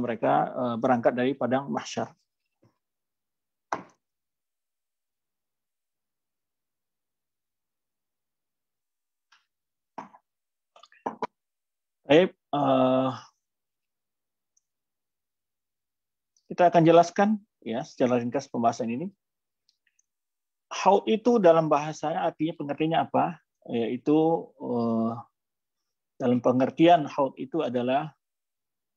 mereka eh, berangkat dari padang mahsyar. Baik, eh, kita akan jelaskan ya secara ringkas pembahasan ini. How itu dalam bahasanya artinya pengertiannya apa? Yaitu uh, dalam pengertian how itu adalah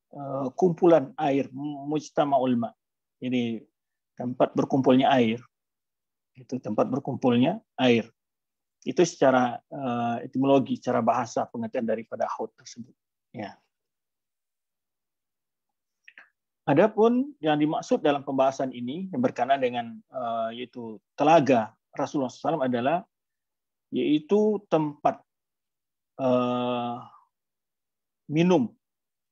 Eh, kumpulan air mujtama ulma ini tempat berkumpulnya air itu tempat berkumpulnya air itu secara uh, etimologi secara bahasa pengertian daripada haud tersebut ya Adapun yang dimaksud dalam pembahasan ini yang berkenaan dengan uh, yaitu telaga Rasulullah SAW adalah yaitu tempat uh, minum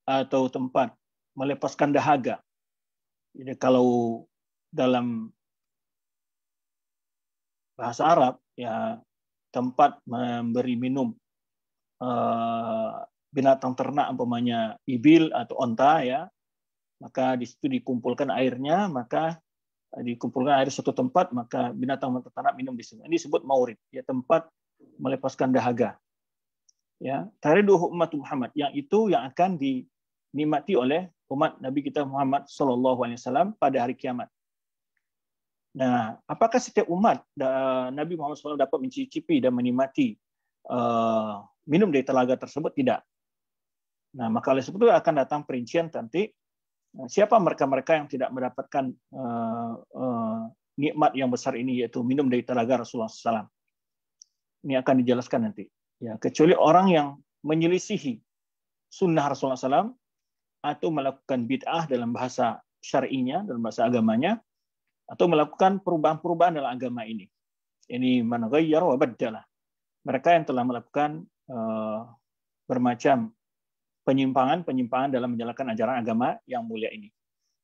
atau tempat melepaskan dahaga. Jadi kalau dalam bahasa Arab ya tempat memberi minum uh, binatang ternak umpamanya ibil atau onta ya maka di situ dikumpulkan airnya maka eh, dikumpulkan air suatu tempat maka binatang ternak minum di sini ini disebut maurid ya tempat melepaskan dahaga ya tariduh umat Muhammad yang itu yang akan di dinikmati oleh umat Nabi kita Muhammad SAW pada hari kiamat. Nah, apakah setiap umat Nabi Muhammad SAW dapat mencicipi dan menikmati eh, minum dari telaga tersebut? Tidak. Nah, maka oleh sebab itu akan datang perincian nanti eh, siapa mereka-mereka yang tidak mendapatkan eh, nikmat yang besar ini yaitu minum dari telaga Rasulullah SAW. Ini akan dijelaskan nanti. Ya, kecuali orang yang menyelisihi sunnah Rasulullah SAW atau melakukan bid'ah dalam bahasa syar'inya, dalam bahasa agamanya, atau melakukan perubahan-perubahan dalam agama ini. Ini man wa baddala. Mereka yang telah melakukan eh, bermacam penyimpangan-penyimpangan dalam menjalankan ajaran agama yang mulia ini.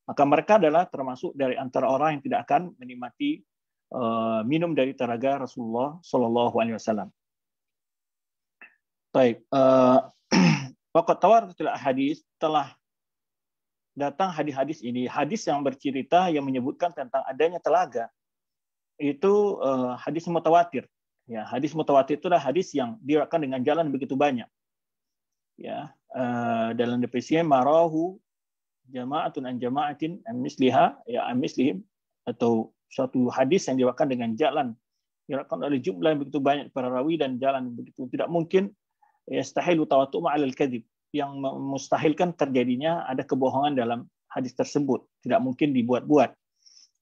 Maka mereka adalah termasuk dari antara orang yang tidak akan menikmati eh, minum dari teraga Rasulullah Shallallahu Alaihi Wasallam. Baik, pokok tawar hadis telah datang hadis-hadis ini, hadis yang bercerita yang menyebutkan tentang adanya telaga itu uh, hadis mutawatir. Ya, hadis mutawatir itu adalah hadis yang diriwayatkan dengan jalan begitu banyak. Ya, uh, dalam definisi marahu jama'atun an jama'atin an misliha ya an mislihim atau suatu hadis yang diriwayatkan dengan jalan diriwayatkan oleh jumlah yang begitu banyak para rawi dan jalan begitu tidak mungkin ya, yastahilu tawatu' ma'al al-kadzib yang memustahilkan terjadinya ada kebohongan dalam hadis tersebut. Tidak mungkin dibuat-buat.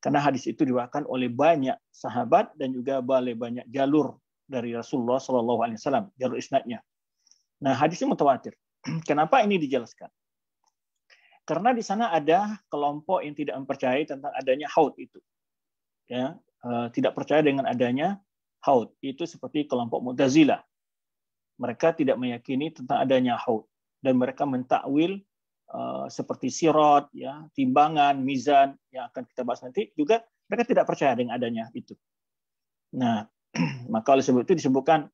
Karena hadis itu diwakilkan oleh banyak sahabat dan juga oleh banyak jalur dari Rasulullah Shallallahu Alaihi Wasallam jalur isnadnya. Nah hadisnya mutawatir. Kenapa ini dijelaskan? Karena di sana ada kelompok yang tidak mempercayai tentang adanya haud itu. Ya, e, tidak percaya dengan adanya haud. Itu seperti kelompok Mu'tazilah. Mereka tidak meyakini tentang adanya haud dan mereka mentakwil eh, seperti sirot, ya, timbangan, mizan yang akan kita bahas nanti juga mereka tidak percaya dengan adanya itu. Nah, maka oleh sebab itu disebutkan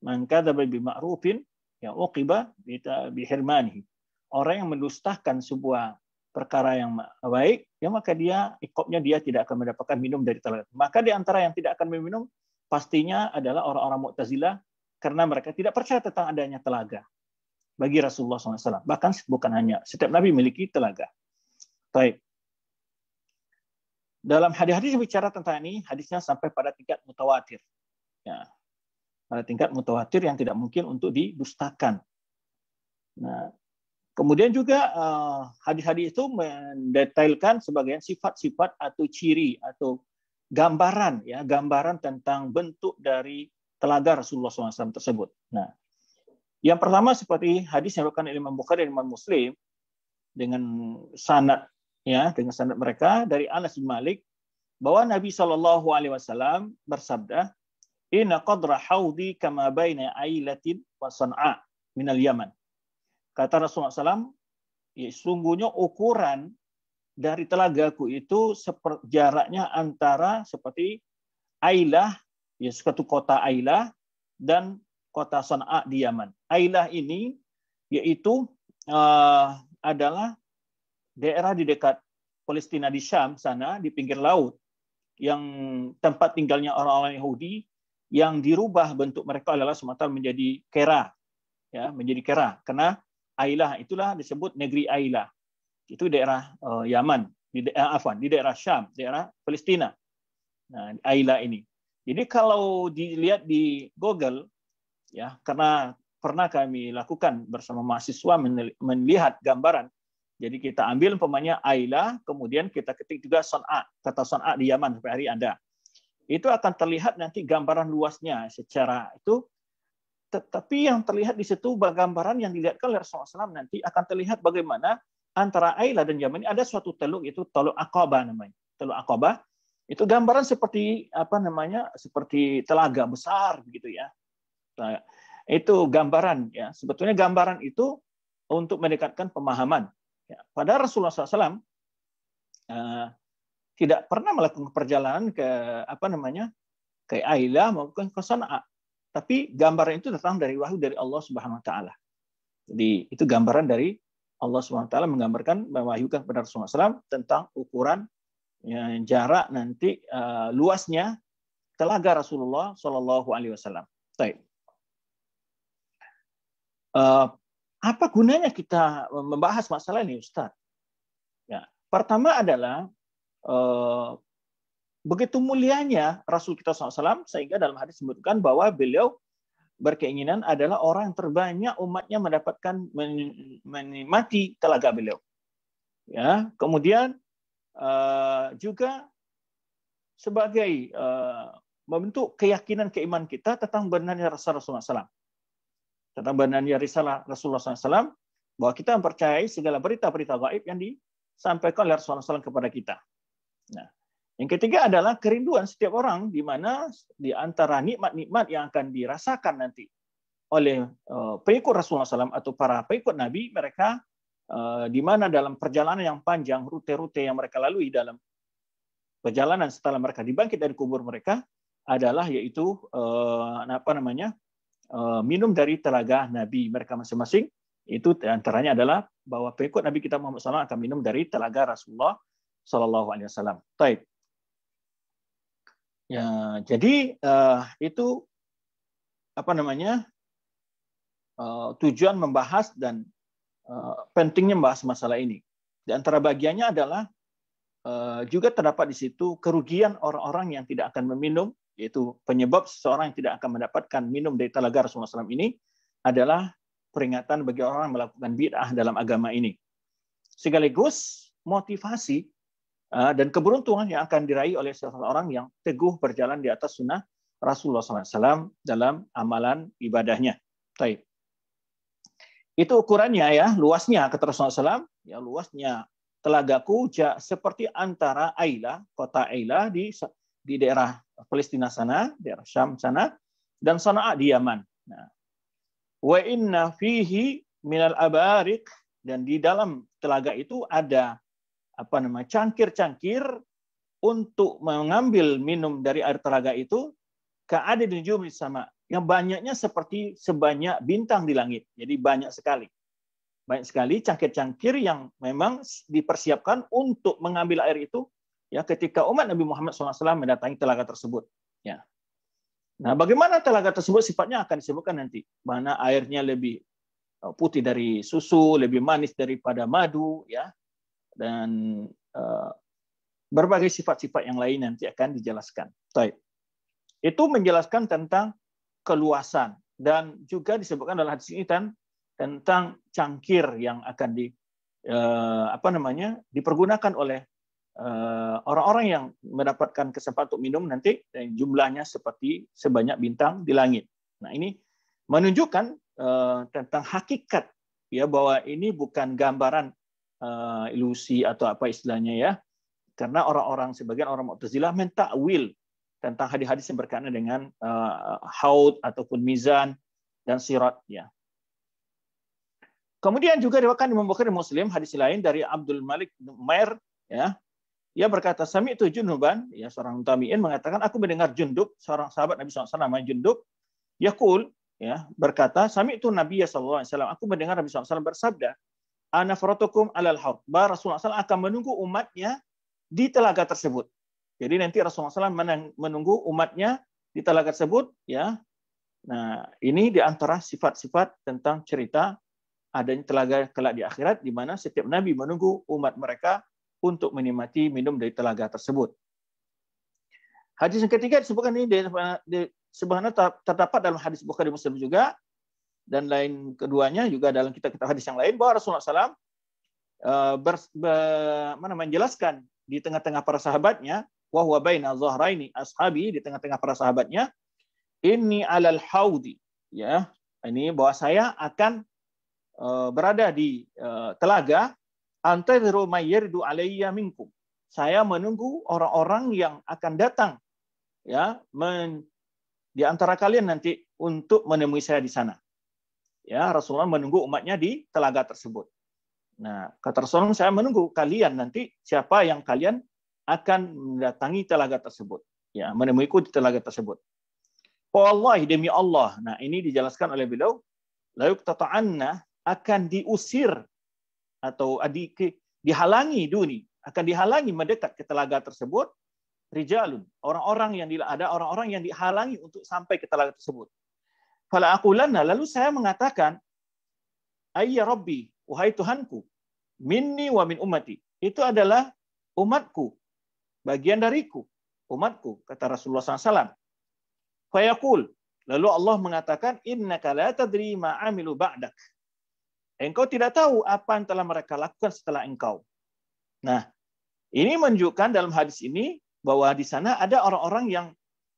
maka dari bi ma'rufin ya uqiba kita hirmanihi. Orang yang mendustakan sebuah perkara yang baik, ya maka dia ikopnya dia tidak akan mendapatkan minum dari telaga. Maka di antara yang tidak akan meminum pastinya adalah orang-orang Mu'tazilah karena mereka tidak percaya tentang adanya telaga bagi Rasulullah SAW. Bahkan bukan hanya setiap nabi memiliki telaga. Baik. Dalam hadis-hadis bicara tentang ini, hadisnya sampai pada tingkat mutawatir. Ya, pada tingkat mutawatir yang tidak mungkin untuk didustakan. Nah, kemudian juga eh, hadis-hadis itu mendetailkan sebagian sifat-sifat atau ciri atau gambaran ya gambaran tentang bentuk dari telaga Rasulullah SAW tersebut. Nah, yang pertama seperti hadis yang bukan Imam Bukhari dan Imam Muslim dengan sanad ya dengan sanad mereka dari Anas bin Malik bahwa Nabi Shallallahu alaihi wasallam bersabda, "Inna qadra haudi kama baina ailatin wa san'a minal Yaman." Kata Rasulullah SAW, ya, sungguhnya ukuran dari telagaku itu jaraknya antara seperti Ailah, ya suatu kota Ailah, dan kota Sana'a di Yaman. Ailah ini yaitu uh, adalah daerah di dekat Palestina di Syam sana di pinggir laut yang tempat tinggalnya orang-orang Yahudi yang dirubah bentuk mereka adalah semata menjadi kera ya menjadi kera karena Ailah itulah disebut negeri Ailah itu daerah uh, Yaman di daerah uh, Afan di daerah Syam daerah Palestina nah Ailah ini jadi kalau dilihat di Google ya karena pernah kami lakukan bersama mahasiswa melihat gambaran. Jadi kita ambil pemainnya Aila, kemudian kita ketik juga A, kata Son A di Yaman sampai hari Anda. Itu akan terlihat nanti gambaran luasnya secara itu. Tetapi yang terlihat di situ gambaran yang dilihatkan oleh Rasulullah SAW nanti akan terlihat bagaimana antara Aila dan Yaman ini ada suatu teluk itu Teluk Aqaba namanya. Teluk Aqaba itu gambaran seperti apa namanya? seperti telaga besar gitu ya Nah, itu gambaran ya. Sebetulnya gambaran itu untuk mendekatkan pemahaman. Ya. pada Rasulullah SAW eh, tidak pernah melakukan perjalanan ke apa namanya ke Aila maupun ke Sana'a. Tapi gambaran itu datang dari wahyu dari Allah Subhanahu Wa Taala. Jadi itu gambaran dari Allah Subhanahu Wa Taala menggambarkan mewahyukan kepada Rasulullah SAW tentang ukuran ya, jarak nanti uh, luasnya telaga Rasulullah Shallallahu Alaihi Wasallam. Baik. Eh, apa gunanya kita membahas masalah ini, Ustaz? Ya, pertama adalah eh, begitu mulianya Rasul kita SAW sehingga dalam hadis disebutkan bahwa beliau berkeinginan adalah orang yang terbanyak umatnya mendapatkan menikmati telaga beliau. Ya, kemudian eh, juga sebagai membentuk keyakinan keimanan kita tentang benarnya Rasul Rasulullah SAW. Kata benarnya risalah Rasulullah SAW, bahwa kita mempercayai segala berita-berita gaib yang disampaikan oleh Rasulullah SAW kepada kita. Nah, yang ketiga adalah kerinduan setiap orang di mana di antara nikmat-nikmat yang akan dirasakan nanti oleh eh, pengikut Rasulullah SAW atau para pengikut Nabi, mereka eh, di mana dalam perjalanan yang panjang, rute-rute yang mereka lalui dalam perjalanan setelah mereka dibangkit dari kubur mereka adalah yaitu eh, apa namanya Eh, minum dari telaga Nabi mereka masing-masing itu antaranya adalah bahwa pengikut Nabi kita Muhammad SAW akan minum dari telaga Rasulullah Sallallahu Alaihi Wasallam. Taib. Ya, jadi uh, itu apa namanya uh, tujuan membahas dan uh, pentingnya membahas masalah ini. Di antara bagiannya adalah uh, juga terdapat di situ kerugian orang-orang yang tidak akan meminum yaitu penyebab seseorang yang tidak akan mendapatkan minum dari telaga Rasulullah SAW ini adalah peringatan bagi orang yang melakukan bid'ah dalam agama ini. Sekaligus motivasi uh, dan keberuntungan yang akan diraih oleh seseorang yang teguh berjalan di atas sunnah Rasulullah SAW dalam amalan ibadahnya. Taib. Itu ukurannya ya, luasnya kata Rasulullah SAW, ya luasnya telagaku seperti antara Aila, kota Aila di di daerah Palestina sana, daerah Syam sana, dan Sana'a di Yaman. Nah, wa inna fihi minal abarik dan di dalam telaga itu ada apa nama cangkir-cangkir untuk mengambil minum dari air telaga itu ada di sama yang banyaknya seperti sebanyak bintang di langit. Jadi banyak sekali. Banyak sekali cangkir-cangkir yang memang dipersiapkan untuk mengambil air itu ya ketika umat Nabi Muhammad SAW mendatangi telaga tersebut. Ya. Nah, bagaimana telaga tersebut sifatnya akan disebutkan nanti. Mana airnya lebih uh, putih dari susu, lebih manis daripada madu, ya, dan uh, berbagai sifat-sifat yang lain nanti akan dijelaskan. Baik. Itu menjelaskan tentang keluasan dan juga disebutkan dalam hadis ini dan tentang cangkir yang akan di uh, apa namanya dipergunakan oleh Eh, orang-orang yang mendapatkan kesempatan untuk minum nanti jumlahnya seperti sebanyak bintang di langit. Nah, ini menunjukkan eh, tentang hakikat ya bahwa ini bukan gambaran eh, ilusi atau apa istilahnya ya. Karena orang-orang sebagian orang Mu'tazilah mentakwil tentang hadis-hadis yang berkaitan dengan haud ataupun mizan dan sirat ya. Kemudian juga diriwayatkan di Muslim hadis lain dari Abdul Malik bin ya ia berkata, Sami itu Junuban, ya seorang tamiin mengatakan, aku mendengar Junduk, seorang sahabat Nabi SAW namanya Jundub, Yakul, ya berkata, Sami itu Nabi ya SAW, aku mendengar Nabi SAW bersabda, Anafrotukum alal haud. Bahwa Rasulullah SAW akan menunggu umatnya di telaga tersebut. Jadi nanti Rasulullah SAW menunggu umatnya di telaga tersebut, ya. Nah, ini di antara sifat-sifat tentang cerita adanya telaga kelak di akhirat di mana setiap nabi menunggu umat mereka untuk menikmati minum dari telaga tersebut. Hadis yang ketiga disebutkan ini sebenarnya terdapat dalam hadis Bukhari Muslim juga dan lain keduanya juga dalam kita kitab hadis yang lain bahwa Rasulullah SAW ber, ber, mana, menjelaskan di tengah-tengah para sahabatnya wahwa baina zahraini ashabi di tengah-tengah para sahabatnya ini alal haudi ya ini bahwa saya akan eh, berada di eh, telaga alayya minkum. Saya menunggu orang-orang yang akan datang ya men, di antara kalian nanti untuk menemui saya di sana. Ya, Rasulullah menunggu umatnya di telaga tersebut. Nah, kata Rasulullah, saya menunggu kalian nanti siapa yang kalian akan mendatangi telaga tersebut. Ya, menemuiku di telaga tersebut. Wallahi demi Allah. Nah, ini dijelaskan oleh beliau, layuk tata'anna akan diusir atau ah, di, dihalangi duni akan dihalangi mendekat ke telaga tersebut rijalun orang-orang yang ada orang-orang yang dihalangi untuk sampai ke telaga tersebut fala aqulanna lalu saya mengatakan ayya rabbi wahai Tuhanku minni wa min ummati itu adalah umatku bagian dariku umatku kata Rasulullah SAW fayaqul lalu Allah mengatakan inna la tadri ma amilu ba'dak Engkau tidak tahu apa yang telah mereka lakukan setelah engkau. Nah, ini menunjukkan dalam hadis ini bahwa di sana ada orang-orang yang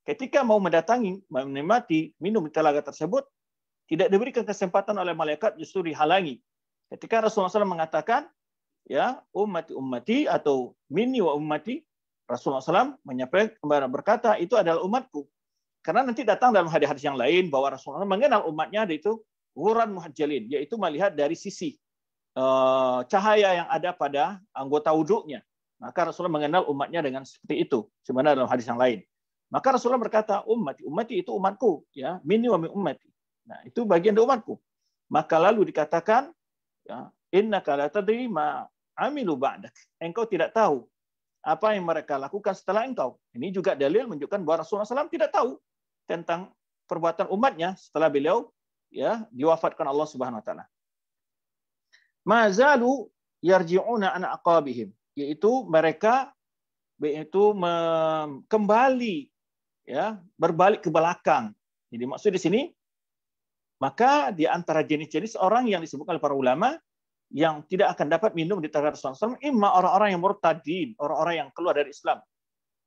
ketika mau mendatangi, menikmati minum telaga tersebut, tidak diberikan kesempatan oleh malaikat justru dihalangi. Ketika Rasulullah SAW mengatakan, ya ummati ummati atau minni wa ummati, Rasulullah SAW menyampaikan berkata itu adalah umatku. Karena nanti datang dalam hadis-hadis yang lain bahwa Rasulullah SAW mengenal umatnya, itu Ghuran muhajjalin, yaitu melihat dari sisi eh, cahaya yang ada pada anggota wudhunya. Maka Rasulullah mengenal umatnya dengan seperti itu. Sebenarnya dalam hadis yang lain. Maka Rasulullah berkata, umat, umat itu umatku, ya, mini wa min Nah, itu bagian dari umatku. Maka lalu dikatakan, ya, inna la tadri ma amilu ba'dak. Engkau tidak tahu apa yang mereka lakukan setelah engkau. Ini juga dalil menunjukkan bahwa Rasulullah SAW tidak tahu tentang perbuatan umatnya setelah beliau ya diwafatkan Allah Subhanahu wa taala. Mazalu yarji'una an aqabihim, yaitu mereka yaitu kembali ya, berbalik ke belakang. Jadi maksud di sini maka di antara jenis-jenis orang yang disebutkan oleh para ulama yang tidak akan dapat minum di tengah Rasulullah SAW, imma orang-orang yang murtadin, orang-orang yang keluar dari Islam.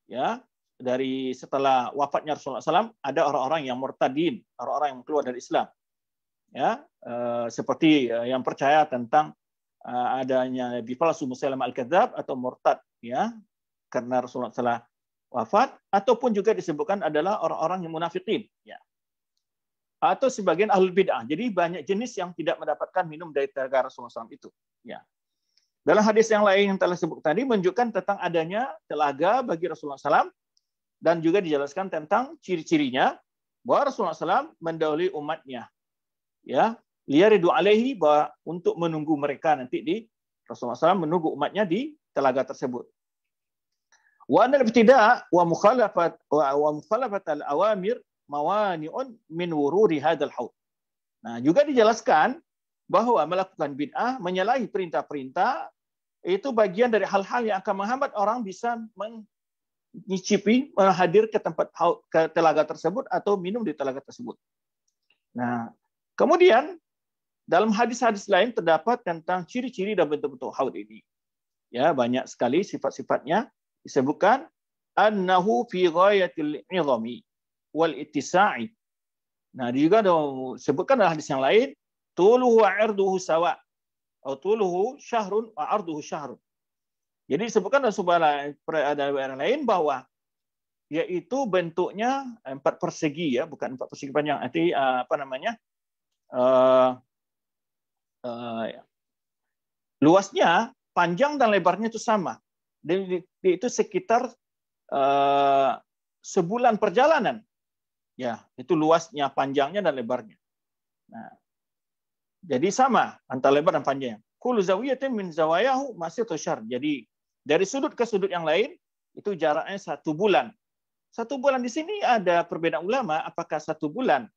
Ya, dari setelah wafatnya Rasulullah SAW, ada orang-orang yang murtadin, orang-orang yang keluar dari Islam ya uh, seperti uh, yang percaya tentang uh, adanya nabi palsu Musailam al-Kadzab atau murtad ya karena Rasulullah telah wafat ataupun juga disebutkan adalah orang-orang yang munafikin ya atau sebagian ahlul bid'ah. Jadi banyak jenis yang tidak mendapatkan minum dari telaga Rasulullah SAW itu. Ya. Dalam hadis yang lain yang telah sebut tadi menunjukkan tentang adanya telaga bagi Rasulullah SAW dan juga dijelaskan tentang ciri-cirinya bahwa Rasulullah SAW mendahului umatnya ya liyaridu alaihi bahwa untuk menunggu mereka nanti di Rasulullah SAW menunggu umatnya di telaga tersebut. Wa anal wa mukhalafat wa mukhalafat al awamir mawani'un min wururi hadal haud. Nah, juga dijelaskan bahwa melakukan bid'ah menyalahi perintah-perintah itu bagian dari hal-hal yang akan menghambat orang bisa mencicipi hadir ke tempat ke telaga tersebut atau minum di telaga tersebut. Nah, Kemudian dalam hadis-hadis lain terdapat tentang ciri-ciri dan bentuk-bentuk haud ini. Ya, banyak sekali sifat-sifatnya disebutkan annahu fi ghayatil izami wal ittisa'i. Nah, juga disebutkan dalam hadis yang lain, tuluhu wa arduhu sawa. Atau tuluhu syahrun wa arduhu syahrun. Jadi disebutkan dalam sebuah daerah lain bahwa yaitu bentuknya empat persegi ya, bukan empat persegi panjang, arti ah, apa namanya? uh, luasnya, panjang dan lebarnya itu sama. dan itu sekitar uh, sebulan perjalanan. Ya, itu luasnya, panjangnya dan lebarnya. Nah, jadi sama antara lebar dan panjang. Kullu zawiyatin min zawayahu masih syar. Jadi dari sudut ke sudut yang lain itu jaraknya satu bulan. Satu bulan di sini ada perbedaan ulama apakah satu bulan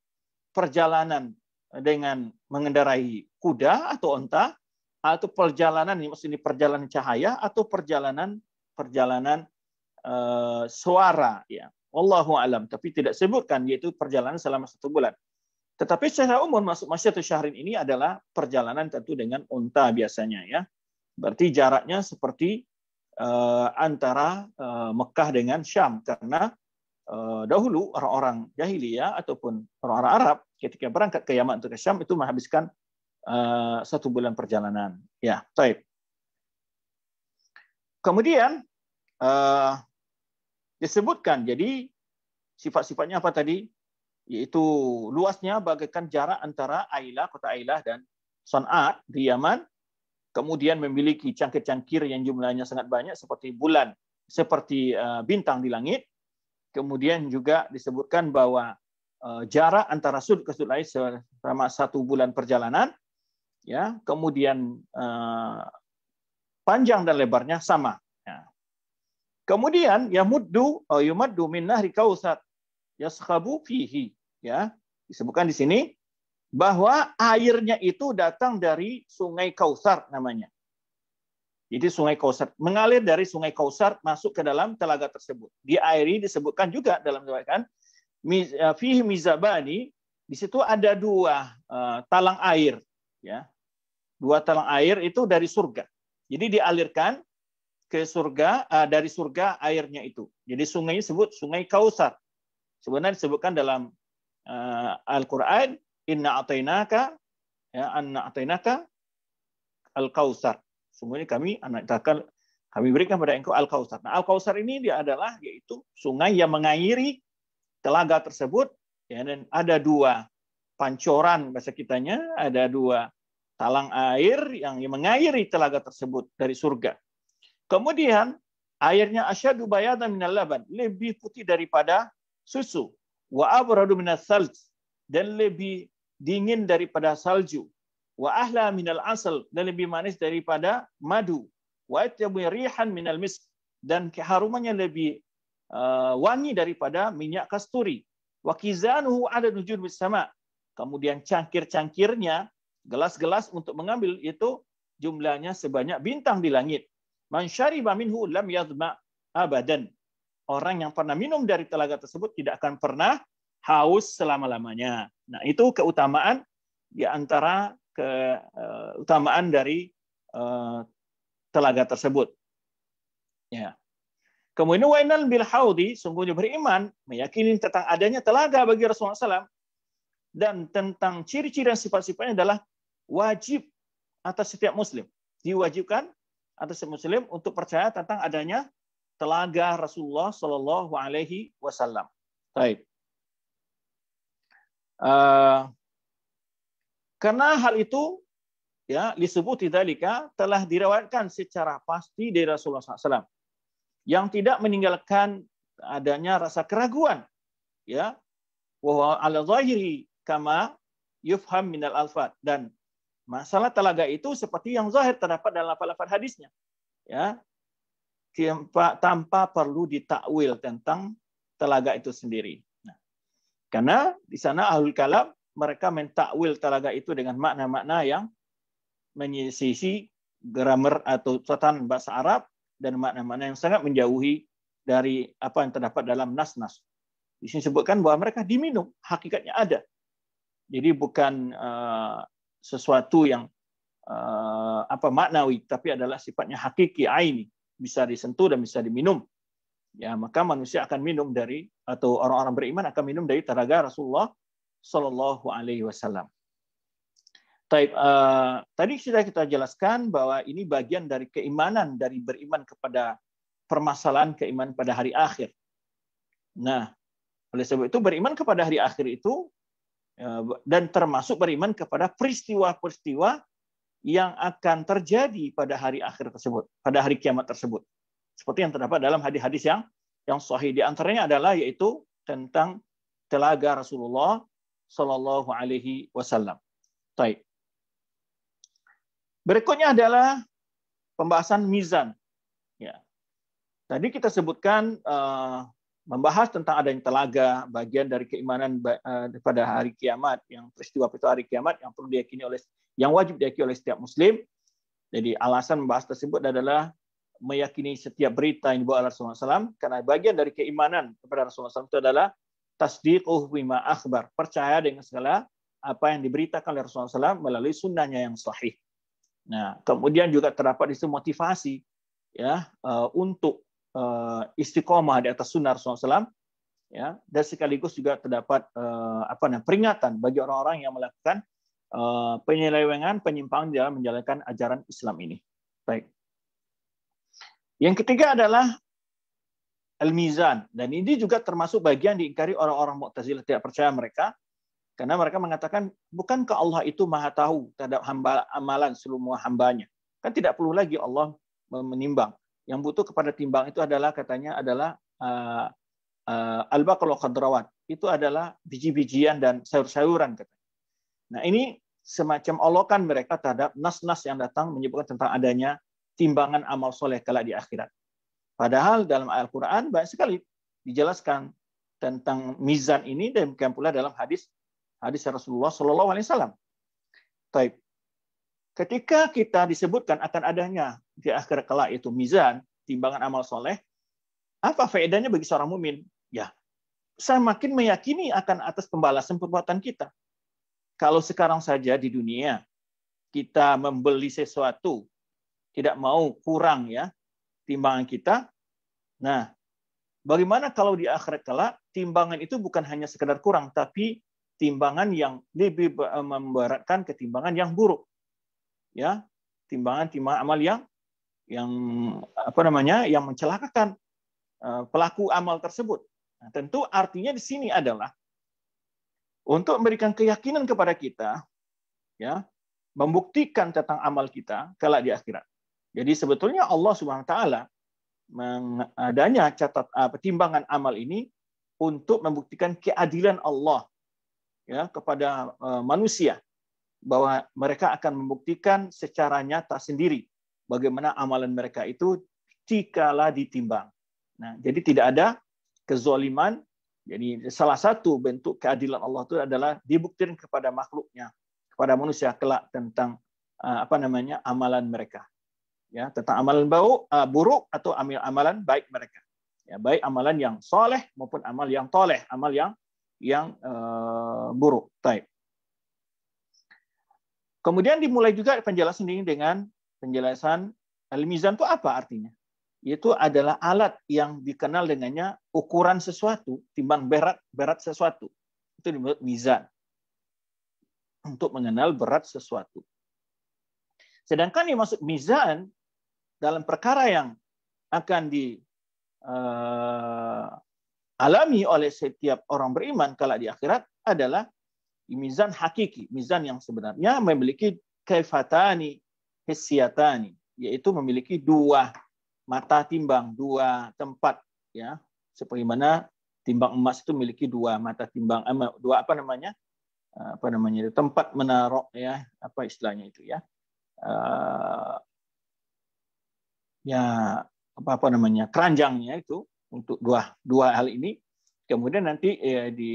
perjalanan dengan mengendarai kuda atau onta atau perjalanan ini maksudnya perjalanan cahaya atau perjalanan perjalanan uh, suara ya Allahu alam tapi tidak sebutkan yaitu perjalanan selama satu bulan tetapi secara umum masuk atau syahrin ini adalah perjalanan tentu dengan unta biasanya ya berarti jaraknya seperti uh, antara uh, Mekah dengan Syam karena Eh, dahulu orang-orang jahiliyah ataupun orang-orang Arab ketika berangkat ke Yaman untuk ke Syam itu menghabiskan uh, satu bulan perjalanan. Ya, baik. Kemudian uh, disebutkan jadi sifat-sifatnya apa tadi? Yaitu luasnya bagaikan jarak antara Ailah, kota Ailah dan Son'a di Yaman, kemudian memiliki cangkir-cangkir yang jumlahnya sangat banyak seperti bulan, seperti bintang di langit, Kemudian juga disebutkan bahwa eh, jarak antara sudut ke sudut lain selama satu bulan perjalanan, ya. Kemudian eh, panjang dan lebarnya sama. Kemudian Ya. Kemudian yamuddu eh, yumaddu min nahri kausat yaskhabu fihi, ya. Disebutkan di sini bahwa airnya itu datang dari sungai Kausar namanya. Jadi sungai Kausar mengalir dari sungai Kausar masuk ke dalam telaga tersebut. Di airi disebutkan juga dalam kan eh, fihi mizabani di situ ada dua uh, talang air ya. Dua talang air itu dari surga. Jadi dialirkan ke surga uh, dari surga airnya itu. Jadi sungai disebut sungai Kausar. Sebenarnya disebutkan dalam uh, Al-Qur'an inna atainaka ya anna atainaka al-Kausar Sungguhnya kami anakkan kami berikan pada engkau Al-Kausar. Nah, Al-Kausar ini dia adalah yaitu sungai yang mengairi telaga tersebut. Ya, dan ada dua pancoran bahasa kitanya, ada dua talang air yang mengairi telaga tersebut dari surga. Kemudian airnya asyadu bayadan minal laban, lebih putih daripada susu. Wa abradu minas salj, dan lebih dingin daripada salju wa ahla minal asal dan lebih manis daripada madu wa atyabu rihan minal misk dan keharumannya lebih uh, wangi daripada minyak kasturi wa kizanuhu ada nujud sama kemudian cangkir-cangkirnya gelas-gelas untuk mengambil itu jumlahnya sebanyak bintang di langit man syariba minhu lam yadma abadan orang yang pernah minum dari telaga tersebut tidak akan pernah haus selama-lamanya nah itu keutamaan di antara keutamaan dari eh, telaga tersebut. Ya. Kemudian wainal bil haudi sungguhnya beriman meyakini tentang adanya telaga bagi Rasulullah SAW dan tentang ciri-ciri dan sifat-sifatnya adalah wajib atas setiap muslim diwajibkan atas setiap muslim untuk percaya tentang adanya telaga Rasulullah Shallallahu Alaihi Wasallam. Baik. Eh, karena hal itu ya disebut dzalika telah diriwayatkan secara pasti dari Rasulullah SAW yang tidak meninggalkan adanya rasa keraguan ya bahwa ala zahiri kama yufham min al alfat dan masalah telaga itu seperti yang zahir terdapat dalam lafal-lafal hadisnya ya tanpa, tanpa perlu ditakwil tentang telaga itu sendiri nah, karena di sana ahlul kalam mereka mentakwil talaga itu dengan makna-makna yang menyisisi grammar atau catatan bahasa Arab dan makna-makna yang sangat menjauhi dari apa yang terdapat dalam nas-nas. Di sini disebutkan bahwa mereka diminum, hakikatnya ada. Jadi bukan uh, sesuatu yang uh, apa maknawi, tapi adalah sifatnya hakiki aini, bisa disentuh dan bisa diminum. Ya, maka manusia akan minum dari atau orang-orang beriman akan minum dari telaga Rasulullah Shallallahu Alaihi Wasallam. Taib, uh, tadi sudah kita jelaskan bahwa ini bagian dari keimanan dari beriman kepada permasalahan keimanan pada hari akhir. Nah, oleh sebab itu beriman kepada hari akhir itu eh, dan termasuk beriman kepada peristiwa-peristiwa yang akan terjadi pada hari akhir tersebut, pada hari kiamat tersebut. Seperti yang terdapat dalam hadis-hadis yang yang sahih di antaranya adalah yaitu tentang telaga Rasulullah Shallallahu Alaihi Wasallam. Baik. Berikutnya adalah pembahasan mizan. Ya. Tadi kita sebutkan uh, membahas tentang adanya telaga, bagian dari keimanan uh, eh, pada hari kiamat, yang peristiwa itu hari kiamat yang perlu diyakini oleh yang wajib diyakini oleh setiap muslim. Jadi alasan membahas tersebut adalah meyakini setiap berita yang dibawa Rasulullah SAW, karena bagian dari keimanan kepada Rasulullah SAW itu adalah tasdiquhu bima akhbar, percaya dengan segala apa yang diberitakan oleh Rasulullah SAW melalui sunnahnya yang sahih. Nah, kemudian juga terdapat di situ motivasi ya eh, untuk eh, istiqomah di atas sunnah Rasulullah SAW ya dan sekaligus juga terdapat eh, apa namanya peringatan bagi orang-orang yang melakukan penyelewengan penyimpangan dalam menjalankan ajaran Islam ini. Baik. Yang ketiga adalah al-mizan dan ini juga termasuk bagian diingkari orang-orang Mu'tazilah tidak percaya mereka karena mereka mengatakan bukankah Allah itu maha tahu terhadap hamba amalan semua hambanya kan tidak perlu lagi Allah menimbang yang butuh kepada timbang itu adalah katanya adalah uh, uh, al itu adalah biji-bijian dan sayur-sayuran katanya nah ini semacam olokan mereka terhadap nas-nas yang datang menyebutkan tentang adanya timbangan amal soleh kala di akhirat Padahal dalam Al-Quran banyak sekali dijelaskan tentang mizan ini dan demikian pula dalam hadis hadis Rasulullah Shallallahu Alaihi Wasallam. Taib. Ketika kita disebutkan akan adanya di akhir kelak itu mizan timbangan amal soleh, apa faedahnya bagi seorang mumin? Ya, saya makin meyakini akan atas pembalasan perbuatan kita. Kalau sekarang saja di dunia kita membeli sesuatu tidak mau kurang ya timbangan kita. Nah, bagaimana kalau di akhirat kelak timbangan itu bukan hanya sekedar kurang, tapi timbangan yang lebih eh, memberatkan ketimbangan yang buruk. Ya, timbangan timbangan amal yang yang apa namanya yang mencelakakan eh, pelaku amal tersebut. Nah, tentu artinya di sini adalah untuk memberikan keyakinan kepada kita, ya, membuktikan tentang amal kita kelak di akhirat. Jadi sebetulnya Allah Subhanahu wa taala mengadanya catat ah, pertimbangan amal ini untuk membuktikan keadilan Allah ya kepada ah, manusia bahwa mereka akan membuktikan secara nyata sendiri bagaimana amalan mereka itu dikala ditimbang. Nah, jadi tidak ada kezoliman. Jadi salah satu bentuk keadilan Allah itu adalah dibuktikan kepada makhluknya, kepada manusia kelak tentang ah, apa namanya amalan mereka ya tentang amalan bau uh, buruk atau amil amalan baik mereka ya baik amalan yang soleh maupun amal yang toleh amal yang yang uh, buruk baik kemudian dimulai juga penjelasan ini dengan penjelasan al-mizan itu apa artinya itu adalah alat yang dikenal dengannya ukuran sesuatu timbang berat berat sesuatu itu disebut mizan untuk mengenal berat sesuatu sedangkan yang masuk mizan dalam perkara yang akan di uh, alami oleh setiap orang beriman kalau di akhirat adalah mizan hakiki, mizan yang sebenarnya memiliki kaifatani hissiyatani, yaitu memiliki dua mata timbang, dua tempat ya. Sebagaimana timbang emas itu memiliki dua mata timbang eh, dua apa namanya? Eh, apa namanya tempat menaruh ya, apa istilahnya itu ya. Uh, ya apa, apa namanya keranjangnya itu untuk dua dua hal ini kemudian nanti ya, di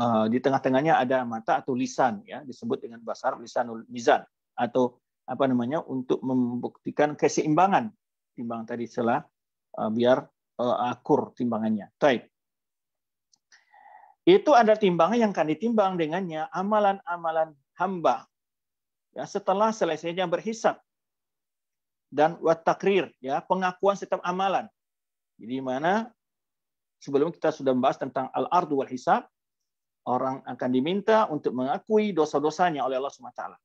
uh, di tengah-tengahnya ada mata atau lisan ya disebut dengan bahasa Arab lisanul mizan atau apa namanya untuk membuktikan keseimbangan timbang tadi celah uh, biar uh, akur timbangannya baik itu ada timbangan yang akan ditimbang dengannya amalan-amalan hamba ya setelah selesainya berhisap dan wat ya pengakuan setiap amalan Jadi mana sebelum kita sudah membahas tentang al ardu wal hisab orang akan diminta untuk mengakui dosa-dosanya oleh Allah Subhanahu taala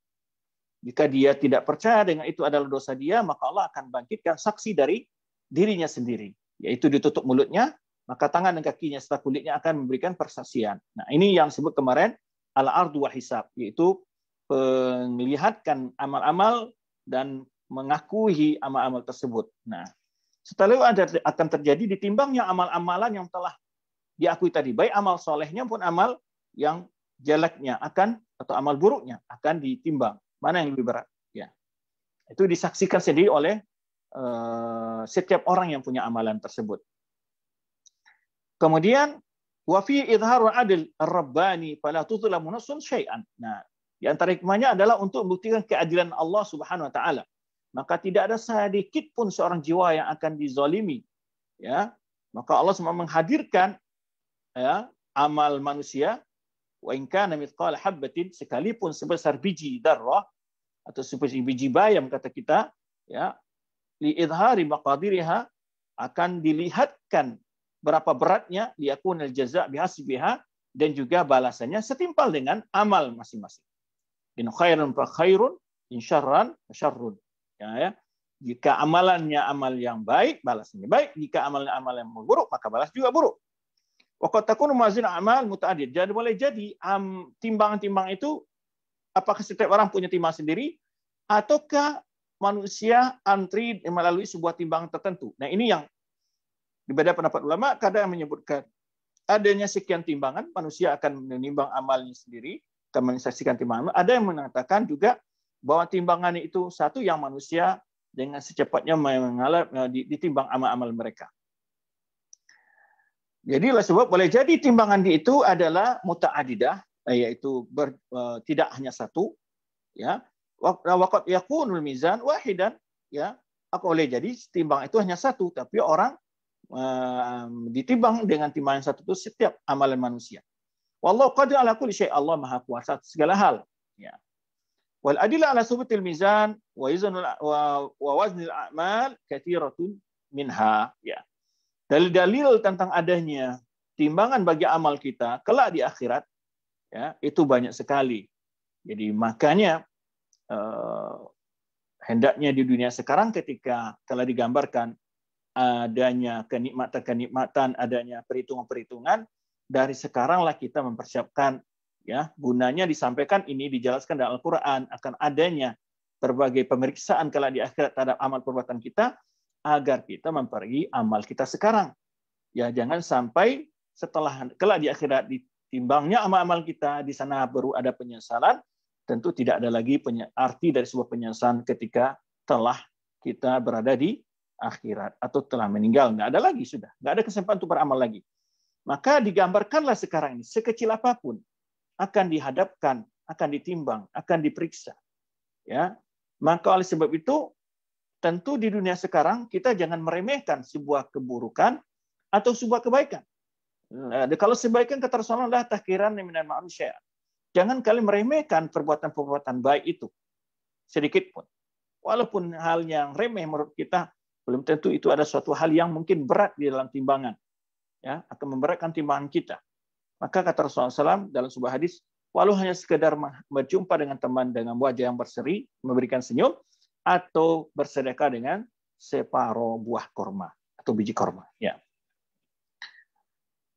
jika dia tidak percaya dengan itu adalah dosa dia, maka Allah akan bangkitkan saksi dari dirinya sendiri, yaitu ditutup mulutnya, maka tangan dan kakinya serta kulitnya akan memberikan persaksian. Nah, ini yang disebut kemarin al ardu wal hisab, yaitu penglihatkan amal-amal dan mengakui amal-amal tersebut. Nah, setelah itu ada akan terjadi ditimbangnya amal-amalan yang telah diakui tadi, baik amal solehnya pun amal yang jeleknya akan atau amal buruknya akan ditimbang. Mana yang lebih berat? Ya, itu disaksikan sendiri oleh uh, setiap orang yang punya amalan tersebut. Kemudian wafi idharul adil rabbani fala tutlamu syai'an. Nah, di antara hikmahnya adalah untuk membuktikan keadilan Allah Subhanahu wa taala maka tidak ada sedikit pun seorang jiwa yang akan dizolimi. Ya, maka Allah semua menghadirkan ya, amal manusia wa in kana mithqala habatin sekalipun sebesar biji darrah atau sebesar biji bayam kata kita ya li idhari maqadiriha akan dilihatkan berapa beratnya al jaza bihasbiha dan juga balasannya setimpal dengan amal masing-masing. In khairun fa khairun, in syarran syarrun. Ya, ya, jika amalannya amal yang baik, balasannya baik. Jika amalnya amal yang buruk, maka balas juga buruk. Waqat takunu amal muta'adid. Jadi boleh jadi timbang-timbang itu apakah setiap orang punya timbang sendiri ataukah manusia antri melalui sebuah timbang tertentu. Nah, ini yang berbeda pendapat ulama kadang menyebutkan adanya sekian timbangan manusia akan menimbang amalnya sendiri, akan menyaksikan timbangan. Ada yang mengatakan juga bahwa timbangan itu satu yang manusia dengan secepatnya mengalir eh, ditimbang amal-amal mereka. Jadi oleh sebab boleh jadi timbangan di itu adalah mutaadidah eh, yaitu ber, uh, tidak hanya satu ya waqat yakunul mizan wahidan ya aku boleh jadi timbang itu hanya satu tapi orang uh, ditimbang dengan timbangan satu itu setiap amalan manusia. Wallahu qadir ala kulli Allah Maha kuasa segala hal ya. Wal adilla ala subutil mizan wa izanul wa, waznil a'mal katsiratun minha ya. Dalil-dalil tentang adanya timbangan bagi amal kita kelak di akhirat ya itu banyak sekali. Jadi makanya eh, hendaknya di dunia sekarang ketika telah digambarkan adanya kenikmatan-kenikmatan, adanya perhitungan-perhitungan dari sekaranglah kita mempersiapkan ya gunanya disampaikan ini dijelaskan dalam Al-Qur'an akan adanya berbagai pemeriksaan kala di akhirat terhadap amal perbuatan kita agar kita mempergi amal kita sekarang ya jangan sampai setelah kala di akhirat ditimbangnya amal-amal kita di sana baru ada penyesalan tentu tidak ada lagi arti dari sebuah penyesalan ketika telah kita berada di akhirat atau telah meninggal nggak ada lagi sudah nggak ada kesempatan untuk beramal lagi maka digambarkanlah sekarang ini sekecil apapun akan dihadapkan, akan ditimbang, akan diperiksa. Ya. Maka oleh sebab itu tentu di dunia sekarang kita jangan meremehkan sebuah keburukan atau sebuah kebaikan. Nah, kalau sebaikan kata Rasulullah adalah takhiran manusia. Jangan kali meremehkan perbuatan-perbuatan baik itu sedikit pun. Walaupun hal yang remeh menurut kita belum tentu itu ada suatu hal yang mungkin berat di dalam timbangan. Ya, akan memberatkan timbangan kita. Maka kata Rasulullah SAW dalam sebuah hadis, walau hanya sekedar berjumpa dengan teman dengan wajah yang berseri, memberikan senyum, atau bersedekah dengan separo buah korma atau biji korma. Ya.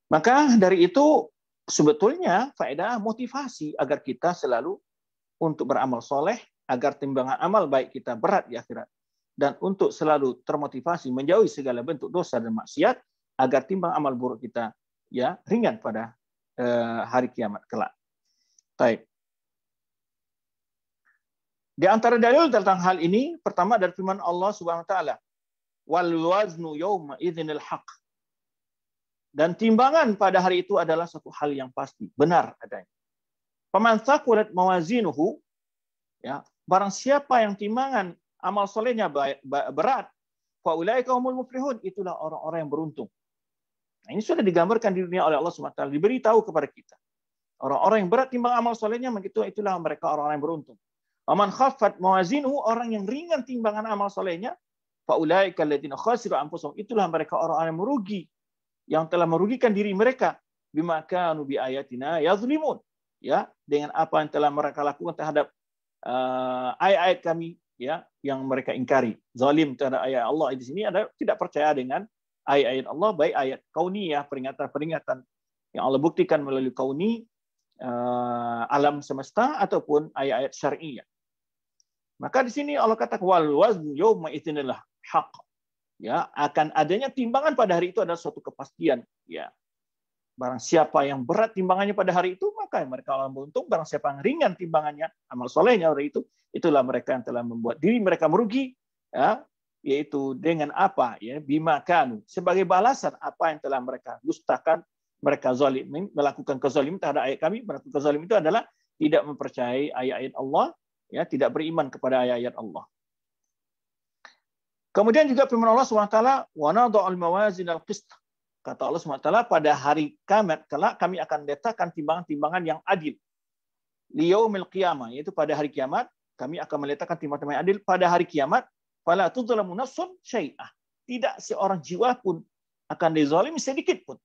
Maka dari itu sebetulnya faedah motivasi agar kita selalu untuk beramal soleh, agar timbangan amal baik kita berat di akhirat. Dan untuk selalu termotivasi menjauhi segala bentuk dosa dan maksiat, agar timbang amal buruk kita ya ringan pada Eh, hari kiamat kelak. Baik. Di antara dalil tentang hal ini, pertama dari firman Allah Subhanahu wa taala, "Wal waznu yawma idzinil haq." Dan timbangan pada hari itu adalah satu hal yang pasti, benar adanya. Paman sakulat mawazinuhu, ya, barang siapa yang timbangan amal solehnya berat, ulaika humul muflihun, itulah orang-orang yang beruntung. Nah, ini sudah digambarkan di dunia oleh Allah SWT, diberitahu kepada kita. Orang-orang yang berat timbang amal solehnya, begitu itulah mereka orang-orang yang beruntung. Aman khafat mawazinuhu, orang yang ringan timbangan amal solehnya, faulaika alladziina khasiru anfusahum, itulah mereka orang-orang yang merugi, yang telah merugikan diri mereka bima kanu bi ayatina yazlimun. Ya, dengan apa yang telah mereka lakukan terhadap uh, ayat-ayat kami ya yang mereka ingkari. Zalim terhadap ayat Allah di sini ada tidak percaya dengan ayat-ayat Allah baik ayat kauniyah peringatan-peringatan yang Allah buktikan melalui kauni eh, alam semesta ataupun ayat-ayat syariah. Ya. Maka di sini Allah kata wal wazn yawma idzinillah haq. Ya, akan adanya timbangan pada hari itu adalah suatu kepastian, ya. Barang siapa yang berat timbangannya pada hari itu, maka mereka akan beruntung. Barang siapa yang ringan timbangannya, amal solehnya hari itu, itulah mereka yang telah membuat diri mereka merugi. Ya, yaitu dengan apa ya bima kanu sebagai balasan apa yang telah mereka dustakan mereka zalim melakukan kezaliman terhadap ayat kami melakukan kezalim itu adalah tidak mempercayai ayat-ayat Allah ya tidak beriman kepada ayat-ayat Allah kemudian juga firman Allah swt wa al mawazin al qist kata Allah swt pada hari kiamat kelak kami akan letakkan timbangan-timbangan yang adil liyaumil qiyamah yaitu pada hari kiamat kami akan meletakkan timbangan-timbangan adil pada hari kiamat Fala tudzalamu nafsun syai'ah. Tidak seorang jiwa pun akan dizalimi sedikit pun.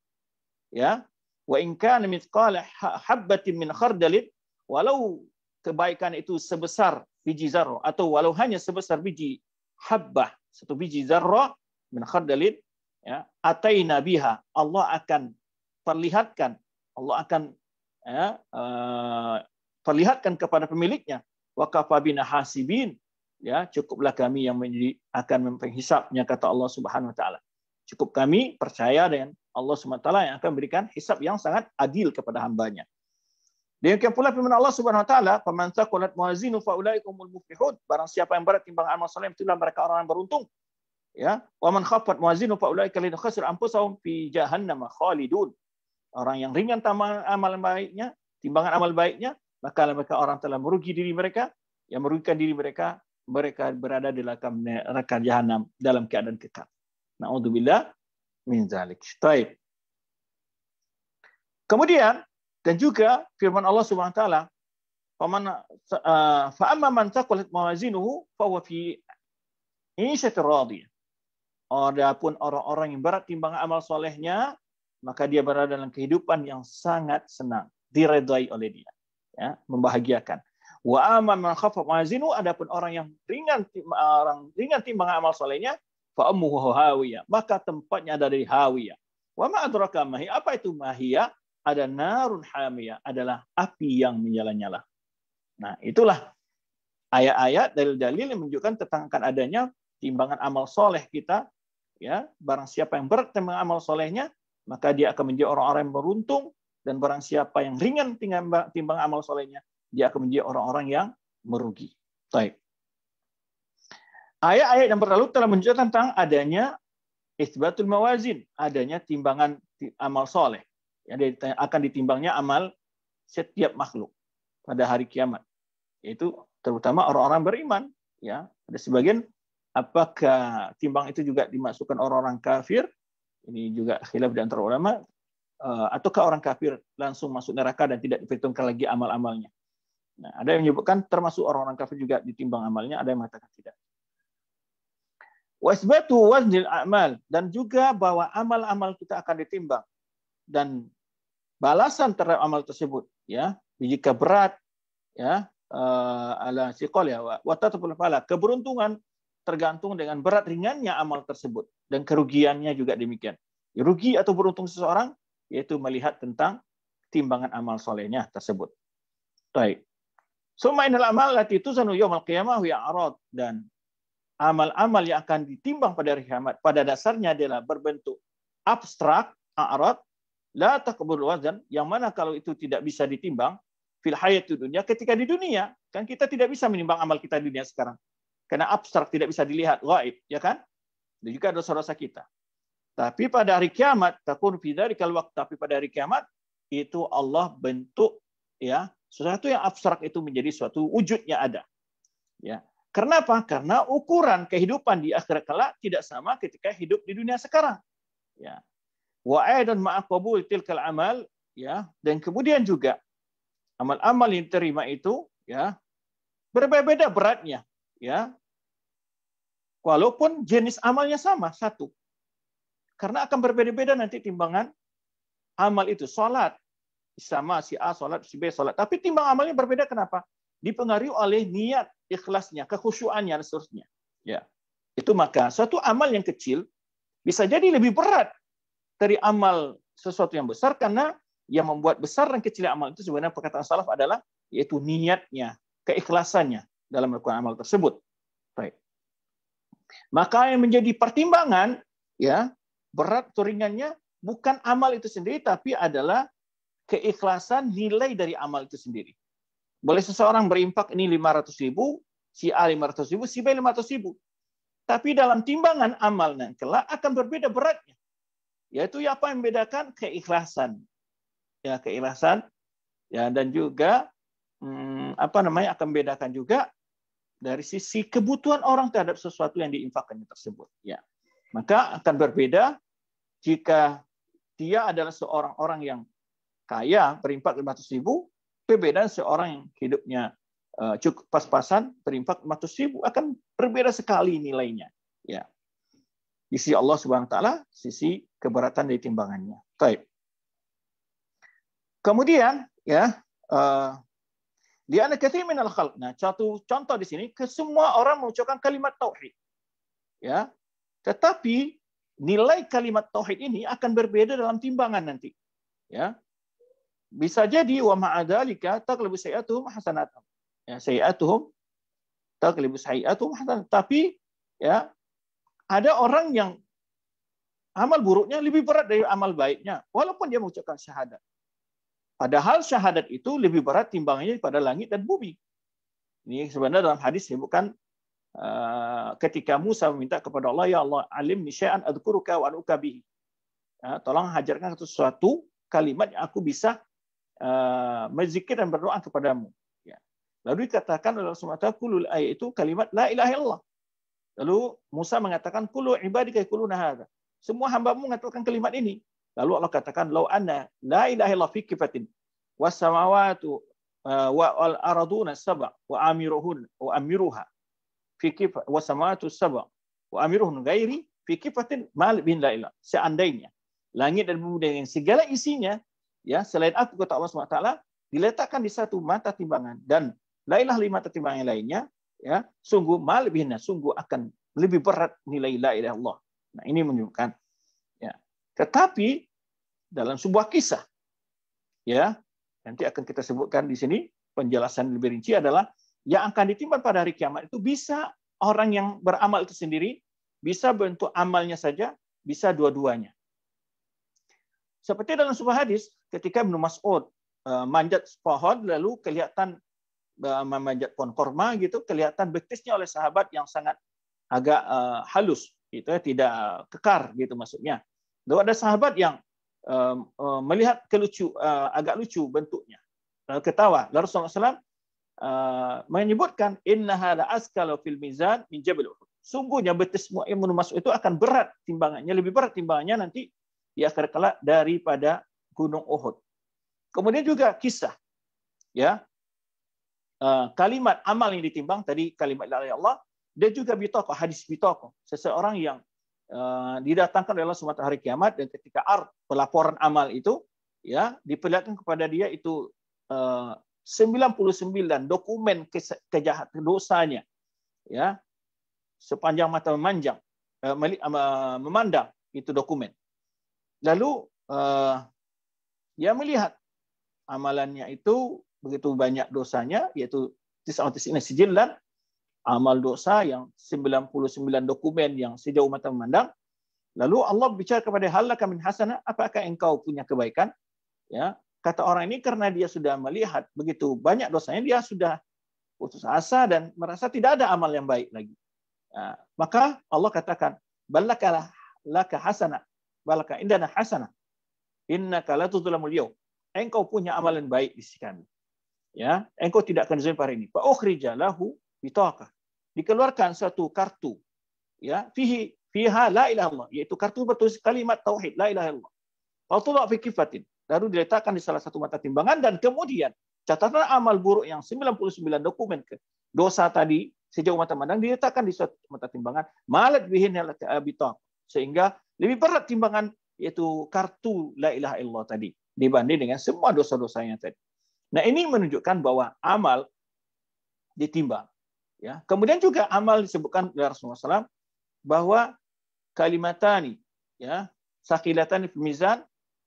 Ya. Wa in kana mithqala habbatin min khardalin walau kebaikan itu sebesar biji zarrah atau walau hanya sebesar biji habbah, satu biji zarrah min khardalin ya, ataina biha. Allah akan perlihatkan, Allah akan ya, uh, perlihatkan kepada pemiliknya wa kafabina hasibin ya cukuplah kami yang menjadi, akan menghisapnya kata Allah Subhanahu wa taala. Cukup kami percaya dengan Allah Subhanahu wa taala yang akan memberikan hisap yang sangat adil kepada hambanya. Demikian pula firman Allah Subhanahu wa taala, "Faman thaqulat mawazinu faulaikumul muflihun." Barang siapa yang berat timbangan amal soleh itulah mereka orang yang beruntung. Ya, "Wa man khaffat mawazinu faulaika lin khasir anfusahum fi jahannam khalidun." Orang yang ringan tamang amal baiknya, timbangan amal baiknya, maka mereka orang telah merugi diri mereka, yang merugikan diri mereka mereka berada di lakam neraka jahanam dalam keadaan kekal. Naudzubillah, min zalik. Taib. Kemudian dan juga firman Allah Subhanahu wa taala, "Faman uh, amma man taqulat mawazinuhu fa huwa fi 'ishatin radiyah." Adapun orang-orang yang berat timbangan amal solehnya, maka dia berada dalam kehidupan yang sangat senang, diredai oleh dia, ya, membahagiakan. Wa aman man khafa mazinu adapun orang yang ringan eh, orang ringan timbangan amal solehnya fa ummuhu hawiyah. Maka tempatnya ada di hawiyah. Wa ma adraka mahi apa itu mahia Ada narun hamiyah adalah api yang menyala-nyala. Nah, itulah ayat-ayat dalil-dalil yang menunjukkan tentang akan adanya timbangan amal soleh kita ya barang siapa yang berat timbangan amal solehnya maka dia akan menjadi orang-orang yang beruntung dan barang siapa yang ringan timbang amal solehnya dia akan menjadi orang-orang yang merugi. Baik. Ayat-ayat yang berlalu telah menunjukkan tentang adanya isbatul mawazin, adanya timbangan amal soleh yang akan ditimbangnya amal setiap makhluk pada hari kiamat, yaitu terutama orang-orang beriman. Ya, ada sebagian apakah timbang itu juga dimasukkan orang-orang kafir? Ini juga khilaf di antara ulama eh, ataukah orang kafir langsung masuk neraka dan tidak diperhitungkan lagi amal-amalnya? Nah, ada yang menyebutkan termasuk orang-orang kafir juga ditimbang amalnya, ada yang mengatakan tidak. Wasbatu waznil amal dan juga bahwa amal-amal kita akan ditimbang dan balasan terhadap amal tersebut ya jika berat ya eh, ala siqal ya watatul fala keberuntungan tergantung dengan berat ringannya amal tersebut dan kerugiannya juga demikian rugi atau beruntung seseorang yaitu melihat tentang timbangan amal solehnya tersebut baik semua inal amal lati tuzanu yaumil kiamah ya arad dan amal-amal yang akan ditimbang pada hari kiamat pada dasarnya adalah berbentuk abstrak a'rad la taqbul wazan yang mana kalau itu tidak bisa ditimbang fil hayati dunia ketika di dunia kan kita tidak bisa menimbang amal kita di dunia sekarang karena abstrak tidak bisa dilihat gaib ya kan dan juga dosa-dosa kita tapi pada hari kiamat takun fidari kalau waktu tapi pada hari kiamat itu Allah bentuk ya sesuatu yang abstrak itu menjadi suatu wujudnya ada. Ya. Karena apa? Karena ukuran kehidupan di akhirat kelak tidak sama ketika hidup di dunia sekarang. Ya. Wa aidan ma'a qabul tilkal amal ya dan kemudian juga amal-amal yang terima itu ya berbeda-beda beratnya ya walaupun jenis amalnya sama satu karena akan berbeda-beda nanti timbangan amal itu salat sama si A sholat, si B sholat. Tapi timbang amalnya berbeda kenapa? Dipengaruhi oleh niat ikhlasnya, kekhusyuannya, dan seterusnya. Ya. Itu maka suatu amal yang kecil bisa jadi lebih berat dari amal sesuatu yang besar karena yang membuat besar dan kecil amal itu sebenarnya perkataan salaf adalah yaitu niatnya, keikhlasannya dalam melakukan amal tersebut. Baik. Maka yang menjadi pertimbangan ya berat atau bukan amal itu sendiri tapi adalah keikhlasan nilai dari amal itu sendiri. Boleh seseorang berinfak ini 500 ribu, si A 500 ribu, si B 500 ribu. Tapi dalam timbangan amal yang kelak akan berbeda beratnya. Yaitu apa yang membedakan keikhlasan. Ya, keikhlasan ya dan juga hmm, apa namanya akan membedakan juga dari sisi kebutuhan orang terhadap sesuatu yang diinfakkannya tersebut. Ya. Maka akan berbeda jika dia adalah seorang orang yang kaya berimpak 500 ribu, berbeda seorang yang hidupnya eh, cukup pas-pasan berimpak 500 ribu akan berbeda sekali nilainya. Ya. Di sisi Allah Subhanahu wa taala, sisi keberatan dari timbangannya. Baik. Kemudian ya eh, dia anak kathir Nah, satu contoh di sini semua orang mengucapkan kalimat tauhid. Ya. Tetapi nilai kalimat tauhid ini akan berbeda dalam timbangan nanti. Ya. Bisa jadi wa ma'adalika lebih sayiatuhum hasanatuhum. Ya, tak lebih sayiatuhum hasanatuhum. Tapi ya ada orang yang amal buruknya lebih berat dari amal baiknya walaupun dia mengucapkan syahadat. Padahal syahadat itu lebih berat timbangannya pada langit dan bumi. Ini sebenarnya dalam hadis disebutkan eh, ketika Musa meminta kepada Allah, ya Allah, alim nisya'an adkuruka wa anukabihi. Ya, tolong hajarkan sesuatu kalimat yang aku bisa Eh, berzikir dan berdoa kepadamu. Ya. Lalu dikatakan oleh Rasulullah SAW, kulul ayat itu kalimat la ilaha illallah. Lalu Musa mengatakan, kulul ibadika kuluna hadha. Semua hambamu mengatakan kalimat ini. Lalu Allah katakan, lau anna la ilaha illallah fikifatin kifatin, eh, wa al araduna sabah wa amiruhun wa amiruha fi wasamawatu wa samawatu sabah wa amiruhun gairi fikifatin kifatin mal bin la ilah. Seandainya langit dan bumi dengan segala isinya ya selain aku kata Allah SWT diletakkan di satu mata timbangan dan lailah lima timbangan yang lainnya ya sungguh malbihna sungguh akan lebih berat nilai la ilaha Allah. Nah, ini menunjukkan ya. Tetapi dalam sebuah kisah ya, nanti akan kita sebutkan di sini penjelasan lebih rinci adalah yang akan ditimbang pada hari kiamat itu bisa orang yang beramal itu sendiri, bisa bentuk amalnya saja, bisa dua-duanya. Seperti dalam sebuah hadis ketika Ibn Mas'ud eh, manjat pohon lalu kelihatan eh, memanjat pohon korma gitu kelihatan betisnya oleh sahabat yang sangat agak eh, halus gitu ya, tidak kekar gitu maksudnya. Lalu ada sahabat yang melihat kelucu agak lucu bentuknya lalu ketawa. Lalu Rasulullah SAW menyebutkan inna hada askalu fil mizan min jabal Sungguhnya betis Ibnu Mas'ud itu akan berat timbangannya, lebih berat timbangannya nanti di akhir kelak daripada Gunung Uhud. Kemudian juga kisah ya eh, kalimat amal yang ditimbang tadi kalimat dari Allah dan juga bitoko hadis bitoko seseorang yang eh, didatangkan oleh Sumat hari kiamat dan ketika ar pelaporan amal itu ya diperlihatkan kepada dia itu 99 eh, dokumen kejahatan dosanya ya sepanjang mata memanjang memandang itu dokumen Lalu uh, melihat amalannya itu begitu banyak dosanya, yaitu tis'atis ini dan amal dosa yang 99 dokumen yang sejauh mata memandang. Lalu Allah bicara kepada halaka min hasanah, apakah engkau punya kebaikan? Ya, kata orang ini karena dia sudah melihat begitu banyak dosanya, dia sudah putus asa dan merasa tidak ada amal yang baik lagi. Nah, maka Allah katakan, balakalah laka hasanah balaka indana hasana innaka la tudlamul yau. Engkau punya amalan baik di sisi kami. Ya, engkau tidak akan zalim hari ini. Fa ukhrija lahu bitaqah. Dikeluarkan satu kartu. Ya, fihi fiha la ilaha illallah, yaitu kartu bertulis kalimat tauhid la ilaha illallah. Fatullah fi kifatin. Lalu diletakkan di salah satu mata timbangan dan kemudian catatan amal buruk yang 99 dokumen ke dosa tadi sejauh mata pandang diletakkan di suatu mata timbangan malat bihin bitaq sehingga lebih berat timbangan yaitu kartu la ilaha illallah tadi dibanding dengan semua dosa-dosanya tadi. Nah, ini menunjukkan bahwa amal ditimbang. Ya. Kemudian juga amal disebutkan oleh Rasulullah SAW bahwa kalimatani ya sakilatani fil mizan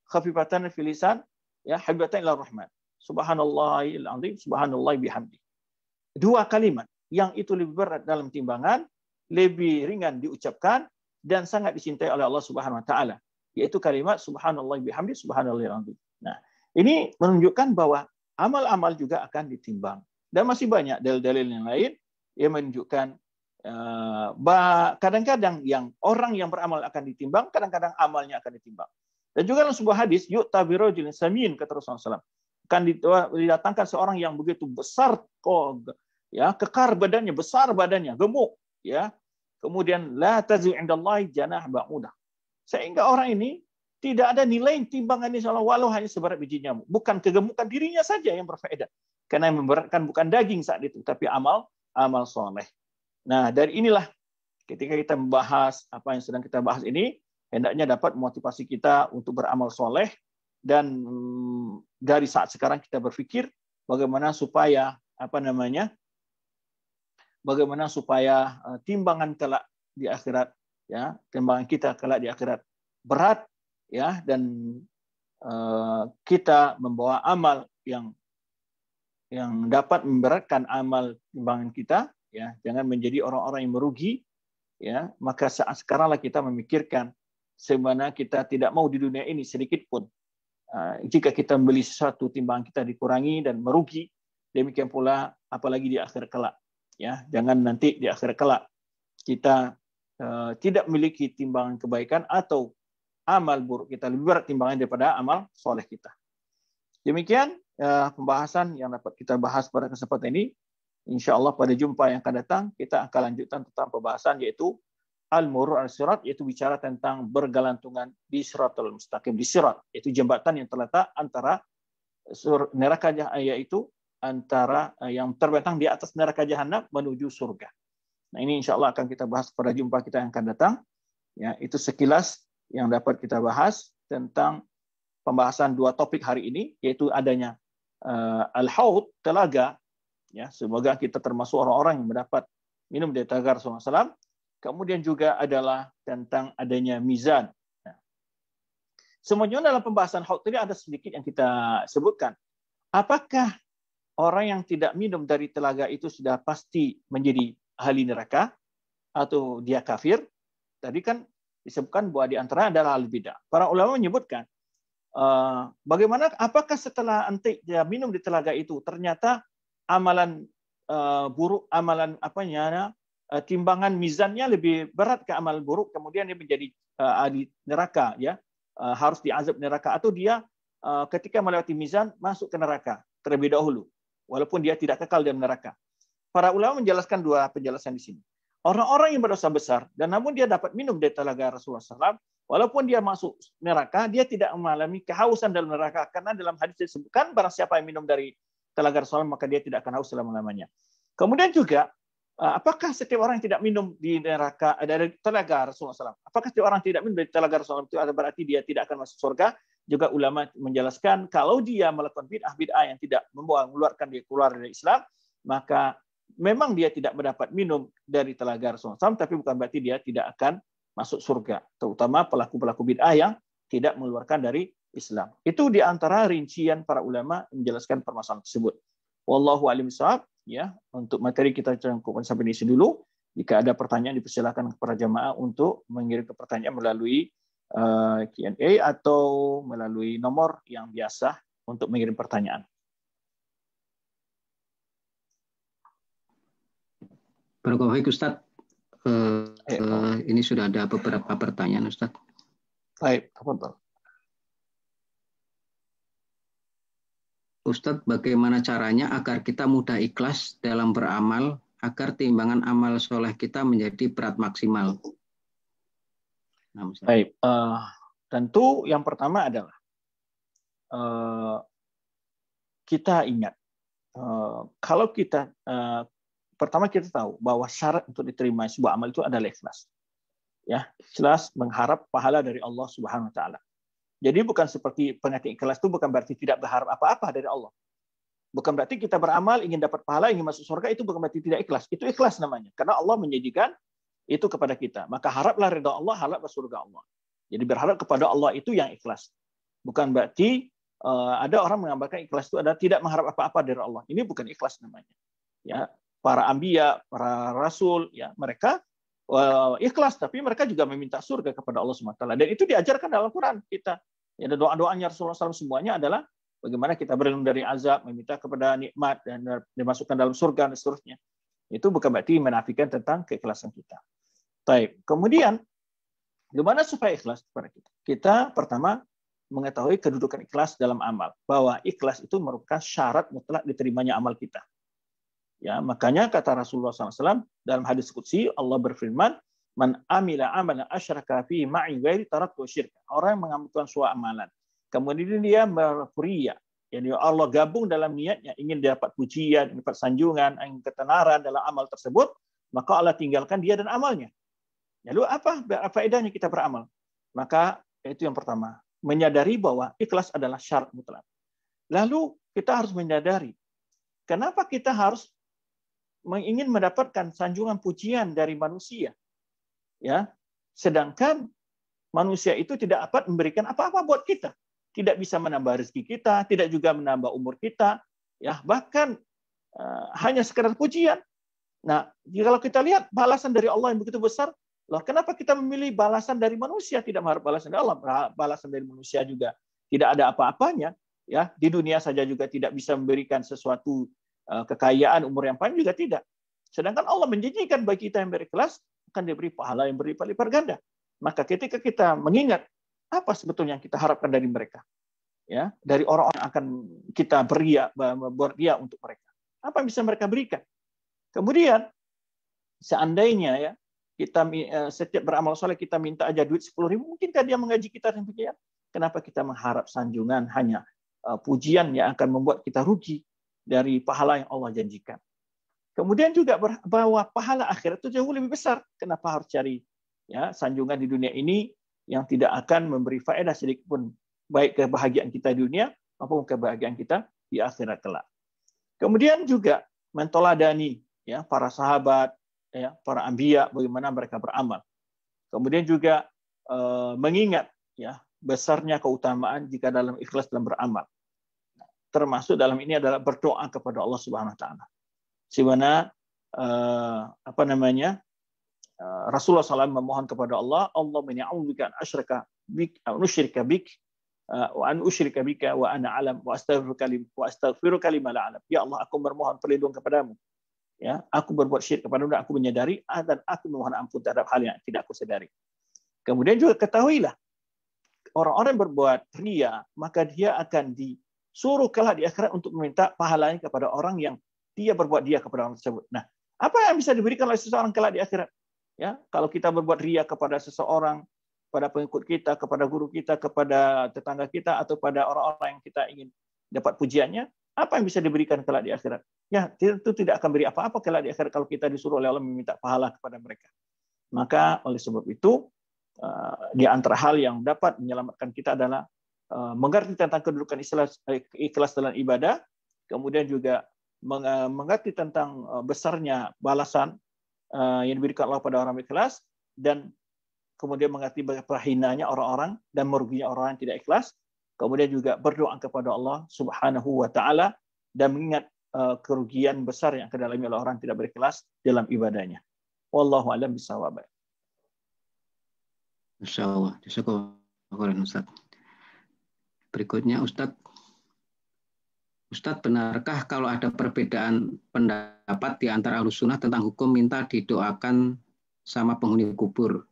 khafifatani fil lisan ya habibatan ila rahman subhanallah azim subhanallah bihamdi dua kalimat yang itu lebih berat dalam timbangan lebih ringan diucapkan dan sangat dicintai oleh Allah Subhanahu wa taala yaitu kalimat subhanallah bihamdi subhanallah Nah, ini menunjukkan bahwa amal-amal juga akan ditimbang dan masih banyak dalil-dalil yang lain yang menunjukkan eh, kadang-kadang uh, yang orang yang beramal akan ditimbang, kadang-kadang amalnya akan ditimbang. Dan juga dalam sebuah hadis, yuk tabirojil samin kata Rasulullah SAW. Kan didatangkan seorang yang begitu besar, kok ya kekar badannya, besar badannya, gemuk, ya Kemudian la tazu indallahi janah ba'udah. Sehingga orang ini tidak ada nilai timbangan ini Allah walau hanya seberat biji nyamuk. Bukan kegemukan dirinya saja yang berfaedah. Karena yang memberatkan bukan daging saat itu, tapi amal amal soleh. Nah, dari inilah ketika kita membahas apa yang sedang kita bahas ini, hendaknya dapat motivasi kita untuk beramal soleh dan mm, dari saat sekarang kita berpikir bagaimana supaya apa namanya bagaimana supaya eh, timbangan kelak di akhirat ya timbangan kita kelak di akhirat berat ya dan eh, kita membawa amal yang yang dapat memberatkan amal timbangan kita ya jangan menjadi orang-orang yang merugi ya maka saat sekaranglah kita memikirkan sebenarnya kita tidak mau di dunia ini sedikit pun eh, jika kita membeli sesuatu timbangan kita dikurangi dan merugi demikian pula apalagi di akhir kelak ya jangan nanti di akhir kelak kita uh, tidak memiliki timbangan kebaikan atau amal buruk kita lebih berat timbangan daripada amal soleh kita. Demikian uh, pembahasan yang dapat kita bahas pada kesempatan ini. Insya Allah pada jumpa yang akan datang kita akan lanjutkan tentang pembahasan yaitu al-murur al-sirat yaitu bicara tentang bergelantungan di siratul mustaqim di sirat yaitu jembatan yang terletak antara neraka yaitu antara eh, yang terbentang di atas neraka jahanam menuju surga. Nah ini insya Allah akan kita bahas pada jumpa kita yang akan datang. Ya itu sekilas yang dapat kita bahas tentang pembahasan dua topik hari ini yaitu adanya uh, al-haud telaga ya semoga kita termasuk orang-orang yang mendapat minum dari tagar SAW. Kemudian juga adalah tentang adanya mizan. Ya. semuanya dalam pembahasan haud tadi ada sedikit yang kita sebutkan. Apakah orang yang tidak minum dari telaga itu sudah pasti menjadi ahli neraka atau dia kafir. Tadi kan disebutkan bahwa di antara adalah al bidah. Para ulama menyebutkan eh, bagaimana apakah setelah antik dia minum di telaga itu ternyata amalan eh, buruk amalan apanya eh, timbangan mizannya lebih berat ke amal buruk kemudian dia menjadi ahli neraka ya harus diazab neraka atau dia ketika melewati mizan masuk ke neraka terlebih dahulu walaupun dia tidak kekal di neraka. Para ulama menjelaskan dua penjelasan di sini. Orang-orang yang berdosa besar dan namun dia dapat minum dari telaga Rasulullah SAW, walaupun dia masuk neraka, dia tidak mengalami kehausan dalam neraka karena dalam hadis disebutkan barang siapa yang minum dari telaga Rasulullah maka dia tidak akan haus selama-lamanya. Kemudian juga eh, apakah setiap orang yang tidak minum di neraka eh, dari telaga Rasulullah SAW? Apakah setiap orang yang tidak minum dari telaga Rasulullah SAW itu berarti dia tidak akan masuk surga? juga ulama menjelaskan kalau dia melakukan bid'ah bid'ah yang tidak membuang mengeluarkan dia keluar dari Islam, maka memang dia tidak mendapat minum dari telaga Rasulullah tapi bukan berarti dia tidak akan masuk surga, terutama pelaku-pelaku bid'ah yang tidak mengeluarkan dari Islam. Itu diantara rincian para ulama menjelaskan permasalahan tersebut. Wallahu alim sahab, ya, untuk materi kita cukup sampai di sini dulu. Jika ada pertanyaan dipersilakan kepada jamaah untuk mengirim ke pertanyaan melalui Eh, Q&A atau melalui nomor yang biasa untuk mengirim pertanyaan. Barakulahi Ustadz, eh, eh, ini sudah ada beberapa pertanyaan Ustadz. Baik, tafadhol. Ustadz, bagaimana caranya agar kita mudah ikhlas dalam beramal, agar timbangan amal soleh kita menjadi berat maksimal? Nah, Baik, uh, tentu yang pertama adalah uh, kita ingat uh, kalau kita uh, pertama kita tahu bahwa syarat untuk diterima sebuah amal itu adalah ikhlas. Ya, ikhlas mengharap pahala dari Allah Subhanahu wa taala. Jadi bukan seperti pengertian ikhlas itu bukan berarti tidak berharap apa-apa dari Allah. Bukan berarti kita beramal ingin dapat pahala, ingin masuk surga itu bukan berarti tidak ikhlas. Itu ikhlas namanya. Karena Allah menjadikan itu kepada kita. Maka haraplah ridha Allah, haraplah surga Allah. Jadi berharap kepada Allah itu yang ikhlas. Bukan berarti eh, ada orang menggambarkan ikhlas itu ada tidak mengharap apa-apa dari Allah. Ini bukan ikhlas namanya. Ya, para ambia, para rasul, ya mereka eh, ikhlas tapi mereka juga meminta surga kepada Allah SWT. Dan itu diajarkan dalam Quran kita. Ya, doa-doanya Rasulullah SAW semuanya adalah bagaimana kita berlindung dari azab, meminta kepada nikmat dan dimasukkan dalam surga dan seterusnya. Itu bukan berarti menafikan tentang keikhlasan kita. Taib. Kemudian gimana supaya ikhlas kepada kita? Kita pertama mengetahui kedudukan ikhlas dalam amal, bahwa ikhlas itu merupakan syarat mutlak diterimanya amal kita. Ya, makanya kata Rasulullah SAW dalam hadis Qudsi, Allah berfirman, "Man amila amalan asyraka fi ma'i ghairi Orang yang mengamalkan suatu amalan, kemudian dia berriya, yakni Allah gabung dalam niatnya ingin dapat pujian, dapat sanjungan, ingin ketenaran dalam amal tersebut, maka Allah tinggalkan dia dan amalnya. Ya, lalu apa faedahnya kita beramal? Maka itu yang pertama, menyadari bahwa ikhlas adalah syarat mutlak. Lalu kita harus menyadari kenapa kita harus ingin mendapatkan sanjungan pujian dari manusia. Ya, sedangkan manusia itu tidak dapat memberikan apa-apa buat kita. Tidak bisa menambah rezeki kita, tidak juga menambah umur kita, ya bahkan uh, hanya sekedar pujian. Nah, kalau kita lihat balasan dari Allah yang begitu besar, Loh, kenapa kita memilih balasan dari manusia tidak mengharap balasan dari Allah? Nah, balasan dari manusia juga tidak ada apa-apanya, ya. Di dunia saja juga tidak bisa memberikan sesuatu eh, kekayaan umur yang panjang juga tidak. Sedangkan Allah menjanjikan bagi kita yang berikhlas akan diberi pahala yang berlipat-lipat ganda. Maka ketika kita mengingat apa sebetulnya yang kita harapkan dari mereka, ya, dari orang-orang akan kita beri eh, berdia untuk mereka. Apa yang bisa mereka berikan? Kemudian seandainya ya kita eh, setiap beramal soleh kita minta aja duit sepuluh ribu, mungkin kan dia mengaji kita demikian Kenapa kita mengharap sanjungan hanya eh, pujian yang akan membuat kita rugi dari pahala yang Allah janjikan? Kemudian juga bahwa pahala akhirat itu jauh lebih besar. Kenapa harus cari ya sanjungan di dunia ini yang tidak akan memberi faedah sedikit pun baik kebahagiaan kita di dunia maupun kebahagiaan kita di akhirat kelak. Kemudian juga mentoladani ya para sahabat, ya, para ambia bagaimana mereka beramal. Kemudian juga eh, mengingat ya besarnya keutamaan jika dalam ikhlas dalam beramal. Termasuk dalam ini adalah berdoa kepada Allah Subhanahu wa taala. Sebagaimana eh, apa namanya? Eh, Rasulullah SAW memohon kepada Allah, Allah menya'udzubika an asyraka bik, an bik, eh, wa an usyrika bika wa ana alam wa astaghfiruka wa astaghfiruka lima alam. Ya Allah, aku bermohon perlindungan kepadamu ya aku berbuat syirik kepada Allah aku menyadari ah, dan aku memohon ampun terhadap hal yang tidak aku sedari. kemudian juga ketahuilah orang-orang berbuat ria maka dia akan disuruh kelak di akhirat untuk meminta pahalanya kepada orang yang dia berbuat dia kepada orang tersebut nah apa yang bisa diberikan oleh seseorang kelak di akhirat ya kalau kita berbuat ria kepada seseorang kepada pengikut kita kepada guru kita kepada tetangga kita atau pada orang-orang yang kita ingin dapat pujiannya apa yang bisa diberikan kelak di akhirat? Ya, itu tidak akan beri apa-apa kelak di akhirat kalau kita disuruh oleh Allah meminta pahala kepada mereka. Maka oleh sebab itu, eh, di antara hal yang dapat menyelamatkan kita adalah eh, mengerti tentang kedudukan ikhlas, ikhlas dalam ibadah, kemudian juga eh, mengerti tentang besarnya balasan yang diberikan Allah pada orang ikhlas, dan kemudian mengerti bagaimana hinanya orang-orang dan meruginya orang yang tidak ikhlas, kemudian juga berdoa kepada Allah Subhanahu wa taala dan mengingat eh, kerugian besar yang kedalami oleh orang tidak berkelas dalam ibadahnya. Wallahu alam bisawab. Insyaallah. Jazakallahu Ustaz. Berikutnya Ustaz Ustadz, benarkah kalau ada perbedaan pendapat di antara ahlu sunnah tentang hukum minta didoakan sama penghuni kubur?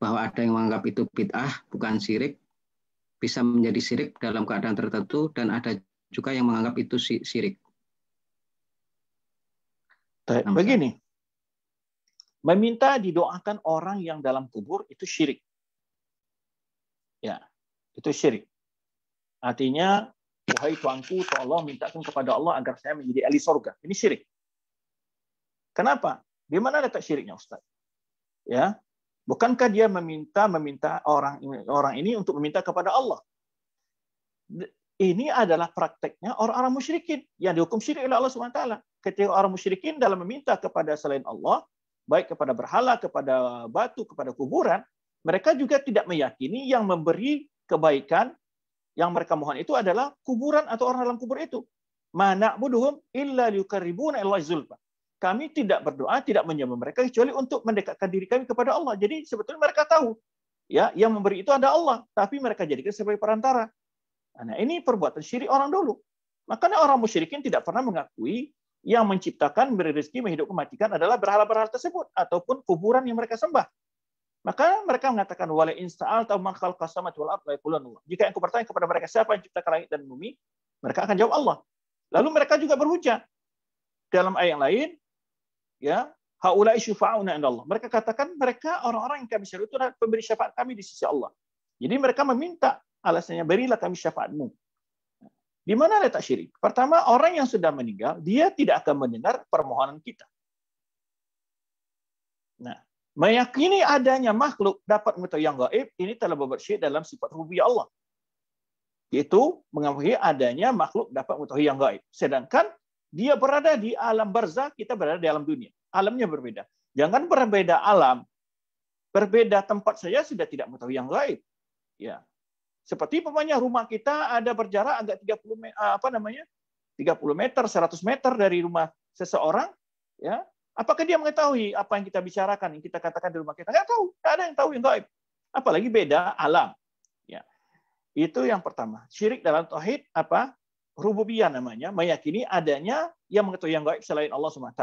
Bahwa ada yang menganggap itu bid'ah, bukan syirik, bisa menjadi sirik dalam keadaan tertentu dan ada juga yang menganggap itu sirik. Begini, meminta didoakan orang yang dalam kubur itu syirik. Ya, itu syirik. Artinya, wahai tuanku, tolong mintakan kepada Allah agar saya menjadi ahli sorga. Ini syirik. Kenapa? Di mana letak syiriknya, Ustaz? Ya, Bukankah dia meminta meminta orang orang ini untuk meminta kepada Allah? Ini adalah prakteknya orang-orang musyrikin yang dihukum syirik oleh Allah Taala. Ketika orang musyrikin dalam meminta kepada selain Allah, baik kepada berhala, kepada batu, kepada kuburan, mereka juga tidak meyakini yang memberi kebaikan yang mereka mohon itu adalah kuburan atau orang dalam kubur itu. Mana buduhum illa yukarribuna ila zulfa kami tidak berdoa, tidak menyembah mereka kecuali untuk mendekatkan diri kami kepada Allah. Jadi sebetulnya mereka tahu, ya, yang memberi itu ada Allah, tapi mereka jadikan sebagai perantara. Nah, ini perbuatan syirik orang dulu. Makanya orang musyrikin tidak pernah mengakui yang menciptakan, beri rezeki, menghidup kematikan adalah berhala-berhala tersebut ataupun kuburan yang mereka sembah. Maka mereka mengatakan wala insta'al atau man khalaqa samawati wal Allah. Jika yang bertanya kepada mereka siapa yang ciptakan langit dan bumi, mereka akan jawab Allah. Lalu mereka juga berhujah. Dalam ayat yang lain, ya haulai syufa'una Allah. Mereka katakan mereka orang-orang yang kami syafaat itu adalah pemberi syafaat kami di sisi Allah. Jadi mereka meminta alasannya berilah kami syafaatmu. Di mana letak syirik? Pertama, orang yang sudah meninggal, dia tidak akan mendengar permohonan kita. Nah, meyakini adanya makhluk dapat mengetahui yang gaib, ini telah berbuat dalam sifat rububiyah Allah. Yaitu mengakui adanya makhluk dapat mengetahui yang gaib. Sedangkan dia berada di alam barzah, kita berada di alam dunia. Alamnya berbeda. Jangan berbeda alam, berbeda tempat saja sudah tidak mengetahui yang lain. Ya. Seperti pemanya rumah kita ada berjarak agak 30 eh, apa namanya? 30 meter, 100 meter dari rumah seseorang, ya. Apakah dia mengetahui apa yang kita bicarakan, yang kita katakan di rumah kita? Enggak tahu. Enggak ada yang tahu yang gaib. Apalagi beda alam. Ya. Itu yang pertama. Syirik dalam tauhid apa? rububiyah namanya, meyakini adanya yang mengetahui yang gaib selain Allah SWT.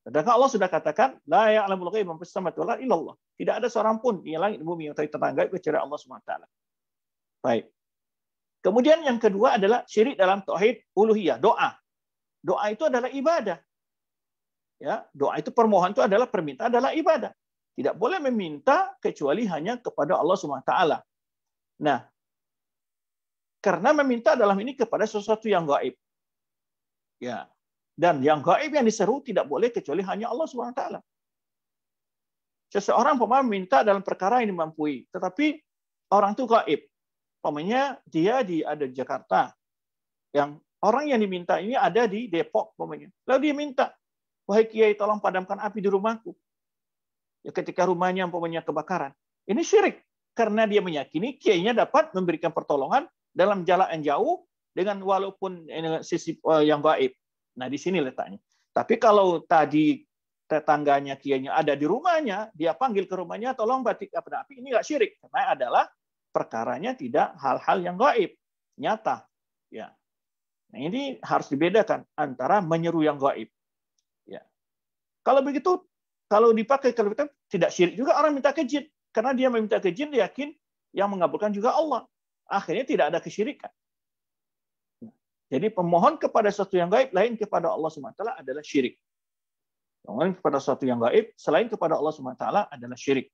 Sedangkan Allah sudah katakan, la ya'lamul ghaib man fis samawati illallah. Tidak ada seorang pun di langit dan bumi yang tahu tentang gaib kecuali Allah SWT. Baik. Kemudian yang kedua adalah syirik dalam tauhid uluhiyah, doa. Doa itu adalah ibadah. Ya, doa itu permohonan itu adalah permintaan adalah ibadah. Tidak boleh meminta kecuali hanya kepada Allah SWT. Nah, karena meminta dalam ini kepada sesuatu yang gaib. Ya. Dan yang gaib yang diseru tidak boleh kecuali hanya Allah Swt. taala. Seseorang pemain minta dalam perkara yang dimampui, tetapi orang itu gaib. Pemainnya dia di ada Jakarta. Yang orang yang diminta ini ada di Depok pemainnya. Lalu dia minta, "Wahai Kiai, tolong padamkan api di rumahku." Ya ketika rumahnya pemainnya kebakaran. Ini syirik karena dia meyakini kiainya dapat memberikan pertolongan dalam jarak yang jauh dengan walaupun dengan sisi eh, yang gaib. Nah, di sini letaknya. Tapi kalau tadi tetangganya kianya ada di rumahnya, dia panggil ke rumahnya, tolong batik apa api ini gak syirik karena adalah perkaranya tidak hal-hal yang gaib, nyata. Ya. Nah, ini harus dibedakan antara menyeru yang gaib. Ya. Kalau begitu, kalau dipakai kalau tidak syirik juga orang minta kejit. karena dia meminta kejin, dia yakin yang mengabulkan juga Allah akhirnya tidak ada kesyirikan. Jadi pemohon kepada sesuatu yang gaib lain kepada Allah SWT adalah syirik. Pemohon kepada sesuatu yang gaib selain kepada Allah SWT adalah syirik.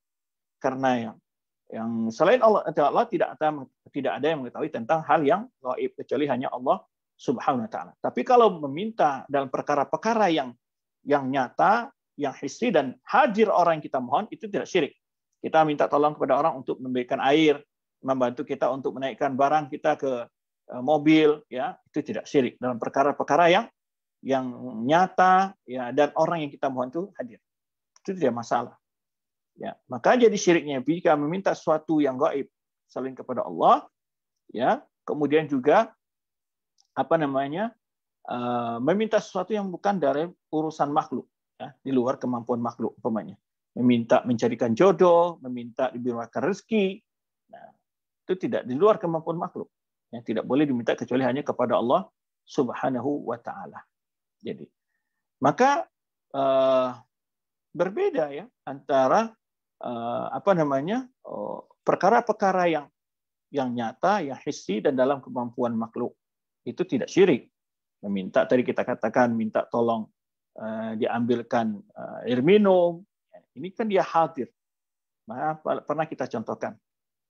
Karena yang yang selain Allah, Allah tidak ada, tidak ada yang mengetahui tentang hal yang gaib kecuali hanya Allah Subhanahu wa taala. Tapi kalau meminta dalam perkara-perkara yang yang nyata, yang hissi dan hadir orang yang kita mohon itu tidak syirik. Kita minta tolong kepada orang untuk memberikan air, membantu kita untuk menaikkan barang kita ke eh, mobil ya itu tidak syirik dalam perkara-perkara yang yang nyata ya dan orang yang kita mohon itu hadir itu tidak masalah ya maka jadi syiriknya jika meminta sesuatu yang gaib selain kepada Allah ya kemudian juga apa namanya eh, meminta sesuatu yang bukan dari urusan makhluk ya, di luar kemampuan makhluk umpamanya meminta mencarikan jodoh meminta diberikan rezeki itu tidak di luar kemampuan makhluk yang tidak boleh diminta kecuali hanya kepada Allah Subhanahu wa taala. Jadi maka uh, berbeda ya antara uh, apa namanya oh, perkara-perkara yang yang nyata, yang hissi dan dalam kemampuan makhluk itu tidak syirik. Meminta tadi kita katakan minta tolong uh, diambilkan air minum. Ini kan dia hadir. Nah, pernah kita contohkan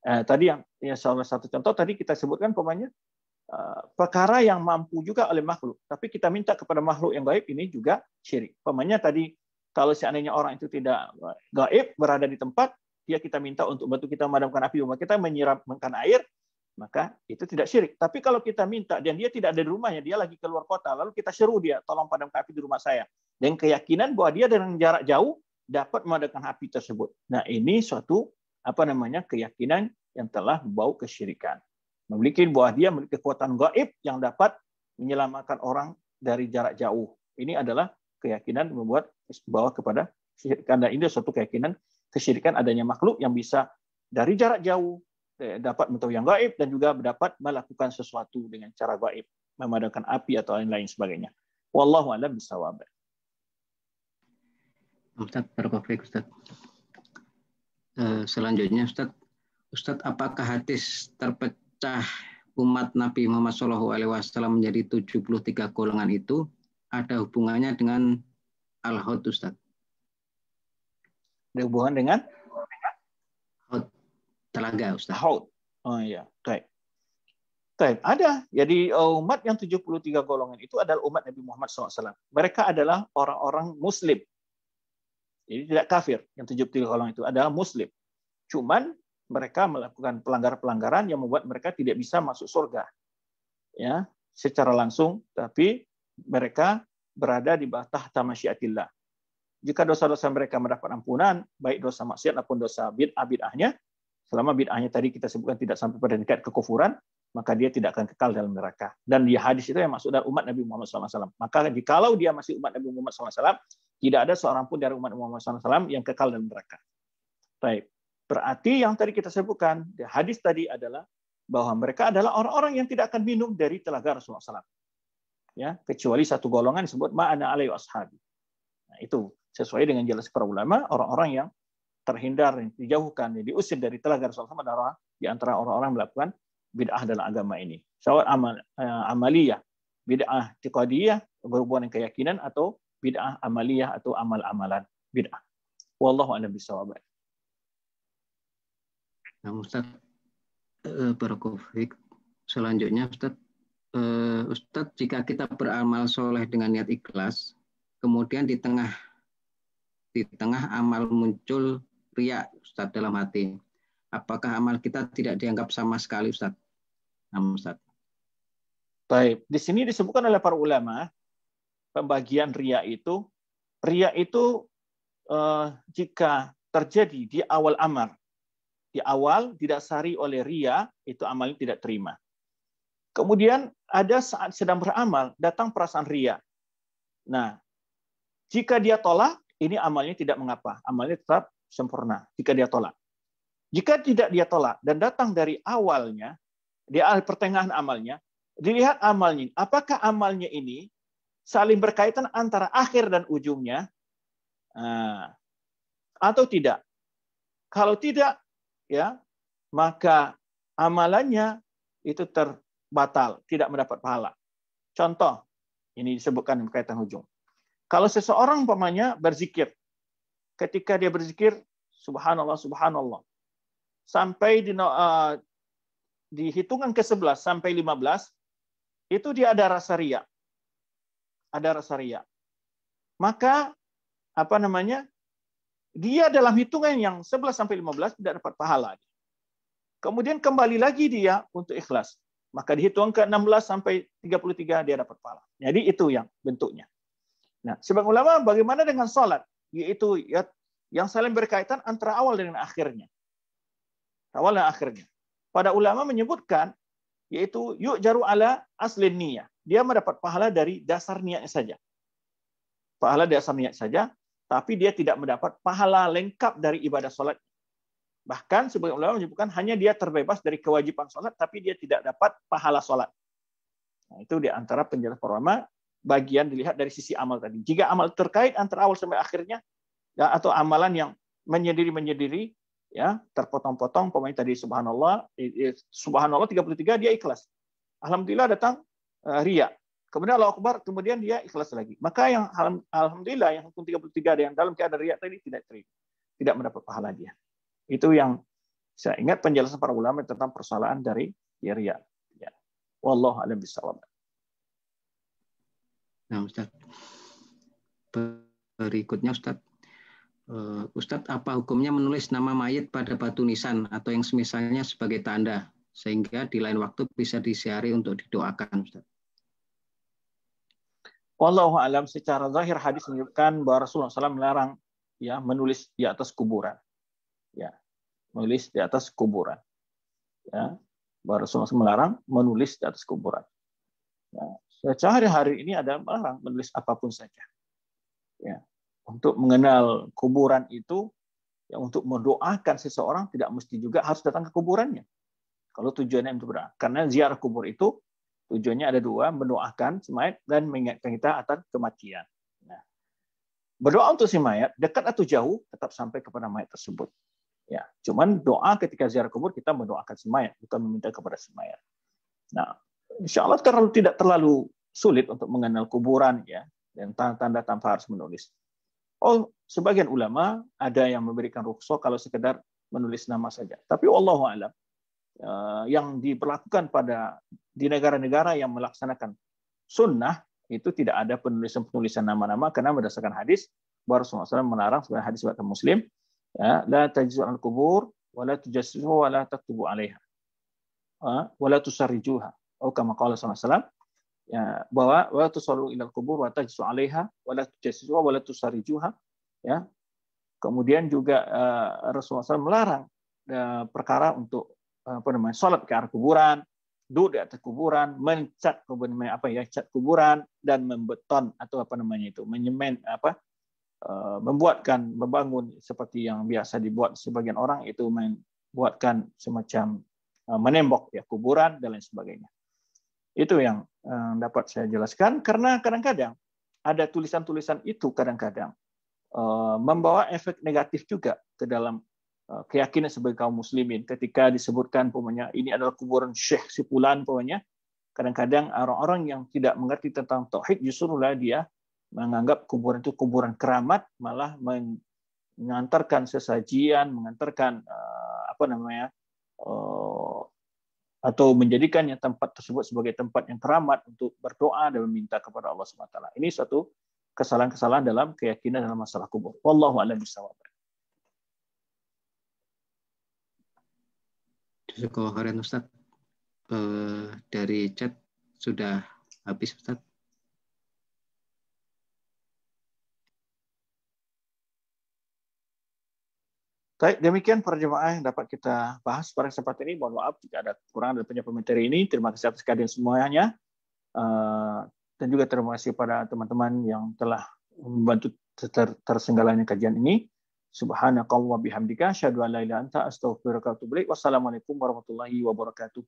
Eh, tadi yang, ya salah satu contoh tadi kita sebutkan pemainnya uh, eh, perkara yang mampu juga oleh makhluk, tapi kita minta kepada makhluk yang gaib ini juga syirik. Pemainnya tadi kalau seandainya orang itu tidak eh, gaib berada di tempat, dia kita minta untuk bantu kita memadamkan api rumah kita, menyiramkan air, maka itu tidak syirik. Tapi kalau kita minta dan dia tidak ada di rumahnya, dia lagi keluar kota, lalu kita seru dia, tolong padamkan api di rumah saya. Dan keyakinan bahwa dia dengan jarak jauh dapat memadamkan api tersebut. Nah ini suatu apa namanya keyakinan yang telah membawa kesyirikan. Memiliki buah dia memiliki kekuatan gaib yang dapat menyelamatkan orang dari jarak jauh. Ini adalah keyakinan membuat bawa kepada kesyirikan. Dan ini suatu keyakinan kesyirikan adanya makhluk yang bisa dari jarak jauh eh, dapat mengetahui yang gaib dan juga dapat melakukan sesuatu dengan cara gaib, memadamkan api atau lain-lain sebagainya. Wallahu a'lam bishawab. Ustaz, Ustaz. Eh, selanjutnya Ustaz, Ustadz, apakah hadis terpecah umat Nabi Muhammad Shallallahu Alaihi Wasallam menjadi 73 golongan itu ada hubungannya dengan al-hod, Ustadz? Ada hubungan dengan? Hot? telaga, Ustadz. Hot? Oh iya, baik. baik. Ada. Jadi eh, umat yang 73 golongan itu adalah umat Nabi Muhammad SAW. Mereka adalah orang-orang muslim. Jadi tidak kafir yang 73 golongan itu adalah muslim. Cuman mereka melakukan pelanggaran pelanggaran yang membuat mereka tidak bisa masuk surga. Ya, secara langsung tapi mereka berada di bawah tahta masyiatillah. Jika dosa-dosa mereka mendapat ampunan, baik dosa maksiat maupun dosa bid'ah bid'ahnya, selama bid'ahnya tadi kita sebutkan tidak sampai pada tingkat kekufuran, maka dia tidak akan kekal dalam neraka. Dan di hadis itu yang masuk dalam umat Nabi Muhammad SAW. Maka kalau dia masih umat Nabi Muhammad SAW, tidak ada seorang pun dari umat Nabi Muhammad SAW yang kekal dalam neraka. Baik. Berarti yang tadi kita sebutkan, hadis tadi adalah bahwa mereka adalah orang-orang yang tidak akan minum dari telaga Rasulullah SAW. Ya, kecuali satu golongan disebut ma'ana alaihi ashabi. Nah, itu sesuai dengan jelas para ulama, orang-orang yang terhindar, yang dijauhkan, yang diusir dari telaga Rasulullah SAW adalah di antara orang-orang melakukan bid'ah dalam agama ini. Sawat amal, eh, amaliyah, bid'ah tiqadiyah, berhubungan keyakinan, atau bid'ah amaliyah atau amal-amalan bid'ah. Wallahu a'lam Nah, Ustaz eh, selanjutnya Ustaz, eh, Ustaz, jika kita beramal soleh dengan niat ikhlas, kemudian di tengah di tengah amal muncul riak Ustaz dalam hati. Apakah amal kita tidak dianggap sama sekali Ustaz? Nah, Ustaz. Baik, di sini disebutkan oleh para ulama pembagian riak itu riak itu eh, jika terjadi di awal amal di awal tidak sari oleh ria, itu amalnya tidak terima. Kemudian ada saat sedang beramal, datang perasaan ria. Nah, jika dia tolak, ini amalnya tidak mengapa. Amalnya tetap sempurna jika dia tolak. Jika tidak dia tolak dan datang dari awalnya, di pertengahan amalnya, dilihat amalnya. Apakah amalnya ini saling berkaitan antara akhir dan ujungnya? Ah, atau tidak? Kalau tidak, ya maka amalannya itu terbatal, tidak mendapat pahala. Contoh, ini disebutkan berkaitan hujung. Kalau seseorang umpamanya berzikir, ketika dia berzikir subhanallah subhanallah sampai di uh, di ke-11 sampai 15 itu dia ada rasa riak. Ada rasa riak. Maka apa namanya? dia dalam hitungan yang 11 sampai 15 tidak dapat pahala. Kemudian kembali lagi dia untuk ikhlas. Maka dihitung ke 16 sampai 33 dia dapat pahala. Jadi itu yang bentuknya. Nah, sebagian ulama bagaimana dengan salat? Yaitu ya, yang saling berkaitan antara awal dengan akhirnya. Awal dan akhirnya. Pada ulama menyebutkan yaitu yuk jaru ala aslin niyah. Dia mendapat pahala dari dasar niatnya saja. Pahala dasar niat saja tapi dia tidak mendapat pahala lengkap dari ibadah sholat. Bahkan sebagian ulama menyebutkan hanya dia terbebas dari kewajiban sholat, tapi dia tidak dapat pahala sholat. Nah, itu di antara penjelasan ulama bagian dilihat dari sisi amal tadi. Jika amal terkait antara awal sampai akhirnya, ya, atau amalan yang menyendiri menyendiri, ya terpotong-potong pemain tadi subhanallah subhanallah 33 dia ikhlas alhamdulillah datang uh, eh, ria Kemudian Allah Akbar, kemudian dia ikhlas lagi. Maka yang alhamdulillah yang hukum 33 ada yang dalam keadaan riak tadi tidak terima, tidak mendapat pahala dia. Itu yang saya ingat penjelasan para ulama tentang persoalan dari ya, riak. Ya. Wallahu a'lam bishawab. Nah, Ustaz. Berikutnya Ustaz. Uh, eh, Ustadz, apa hukumnya menulis nama mayat pada batu nisan atau yang semisalnya sebagai tanda sehingga di lain waktu bisa disiari untuk didoakan Ustadz? Wallahu alam secara zahir hadis menunjukkan bahwa Rasulullah SAW melarang ya menulis di atas kuburan. Ya, menulis di atas kuburan. Ya, bahwa Rasulullah SAW melarang menulis di atas kuburan. Ya, secara hari ini ada melarang menulis apapun saja. Ya, untuk mengenal kuburan itu, ya untuk mendoakan seseorang tidak mesti juga harus datang ke kuburannya. Kalau tujuannya untuk berdoa, karena ziarah kubur itu Tujuannya ada dua, mendoakan si mayat dan mengingatkan kita atas kematian. Nah, berdoa untuk si mayat, dekat atau jauh, tetap sampai kepada mayat tersebut. Ya, cuman doa ketika ziarah kubur kita mendoakan si mayat, bukan meminta kepada si mayat. Nah, insya Allah terlalu tidak terlalu sulit untuk mengenal kuburan ya dan tanda-tanda tanpa harus menulis. Oh, sebagian ulama ada yang memberikan rukhsah kalau sekedar menulis nama saja. Tapi Allah alam, Eh, yang diperlakukan pada di negara-negara yang melaksanakan sunnah itu tidak ada penulisan-penulisan nama-nama karena berdasarkan hadis bahwa Rasulullah SAW melarang sebagai hadis buat Muslim ya, la tajizu al kubur wala tujassuhu wala taktubu alaiha wala tusarrijuha atau oh, kama qala alaihi ya, bahwa wala tusallu ila al kubur wa tajizu alaiha wala tujassuha wala tusarrijuha ya kemudian juga uh, Rasulullah SAW melarang uh, perkara untuk apa namanya sholat ke arah kuburan, duduk di atas kuburan, mencat kuburan apa ya cat kuburan dan membeton atau apa namanya itu menyemen apa eh, membuatkan membangun seperti yang biasa dibuat sebagian orang itu membuatkan semacam eh, menembok ya kuburan dan lain sebagainya. Itu yang eh, dapat saya jelaskan karena kadang-kadang ada tulisan-tulisan itu kadang-kadang membawa efek negatif juga ke dalam Eh, keyakinan sebagai kaum muslimin ketika disebutkan pokoknya ini adalah kuburan Syekh Sipulan pokoknya kadang-kadang orang-orang yang tidak mengerti tentang tauhid justru lah dia menganggap kuburan itu kuburan keramat malah mengantarkan sesajian mengantarkan eh, apa namanya eh, atau menjadikannya tempat tersebut sebagai tempat yang keramat untuk berdoa dan meminta kepada Allah Subhanahu Wa Taala Ini satu kesalahan-kesalahan dalam keyakinan dalam masalah kubur. Wallahu a'lam bishawab. Jazakallah khairan Ustaz. Eh, dari chat sudah habis Ustaz. Baik, demikian para jemaah yang dapat kita bahas pada kesempatan ini. Mohon maaf jika ada kurang dari penyampaian materi ini. Terima kasih atas kehadiran semuanya. Eh, dan juga terima kasih kepada teman-teman yang telah membantu ter tersenggalanya kajian ini. Subhanakallah bihamdika asyhadu an la anta astaghfirullahaladzim. Wassalamualaikum warahmatullahi wabarakatuh.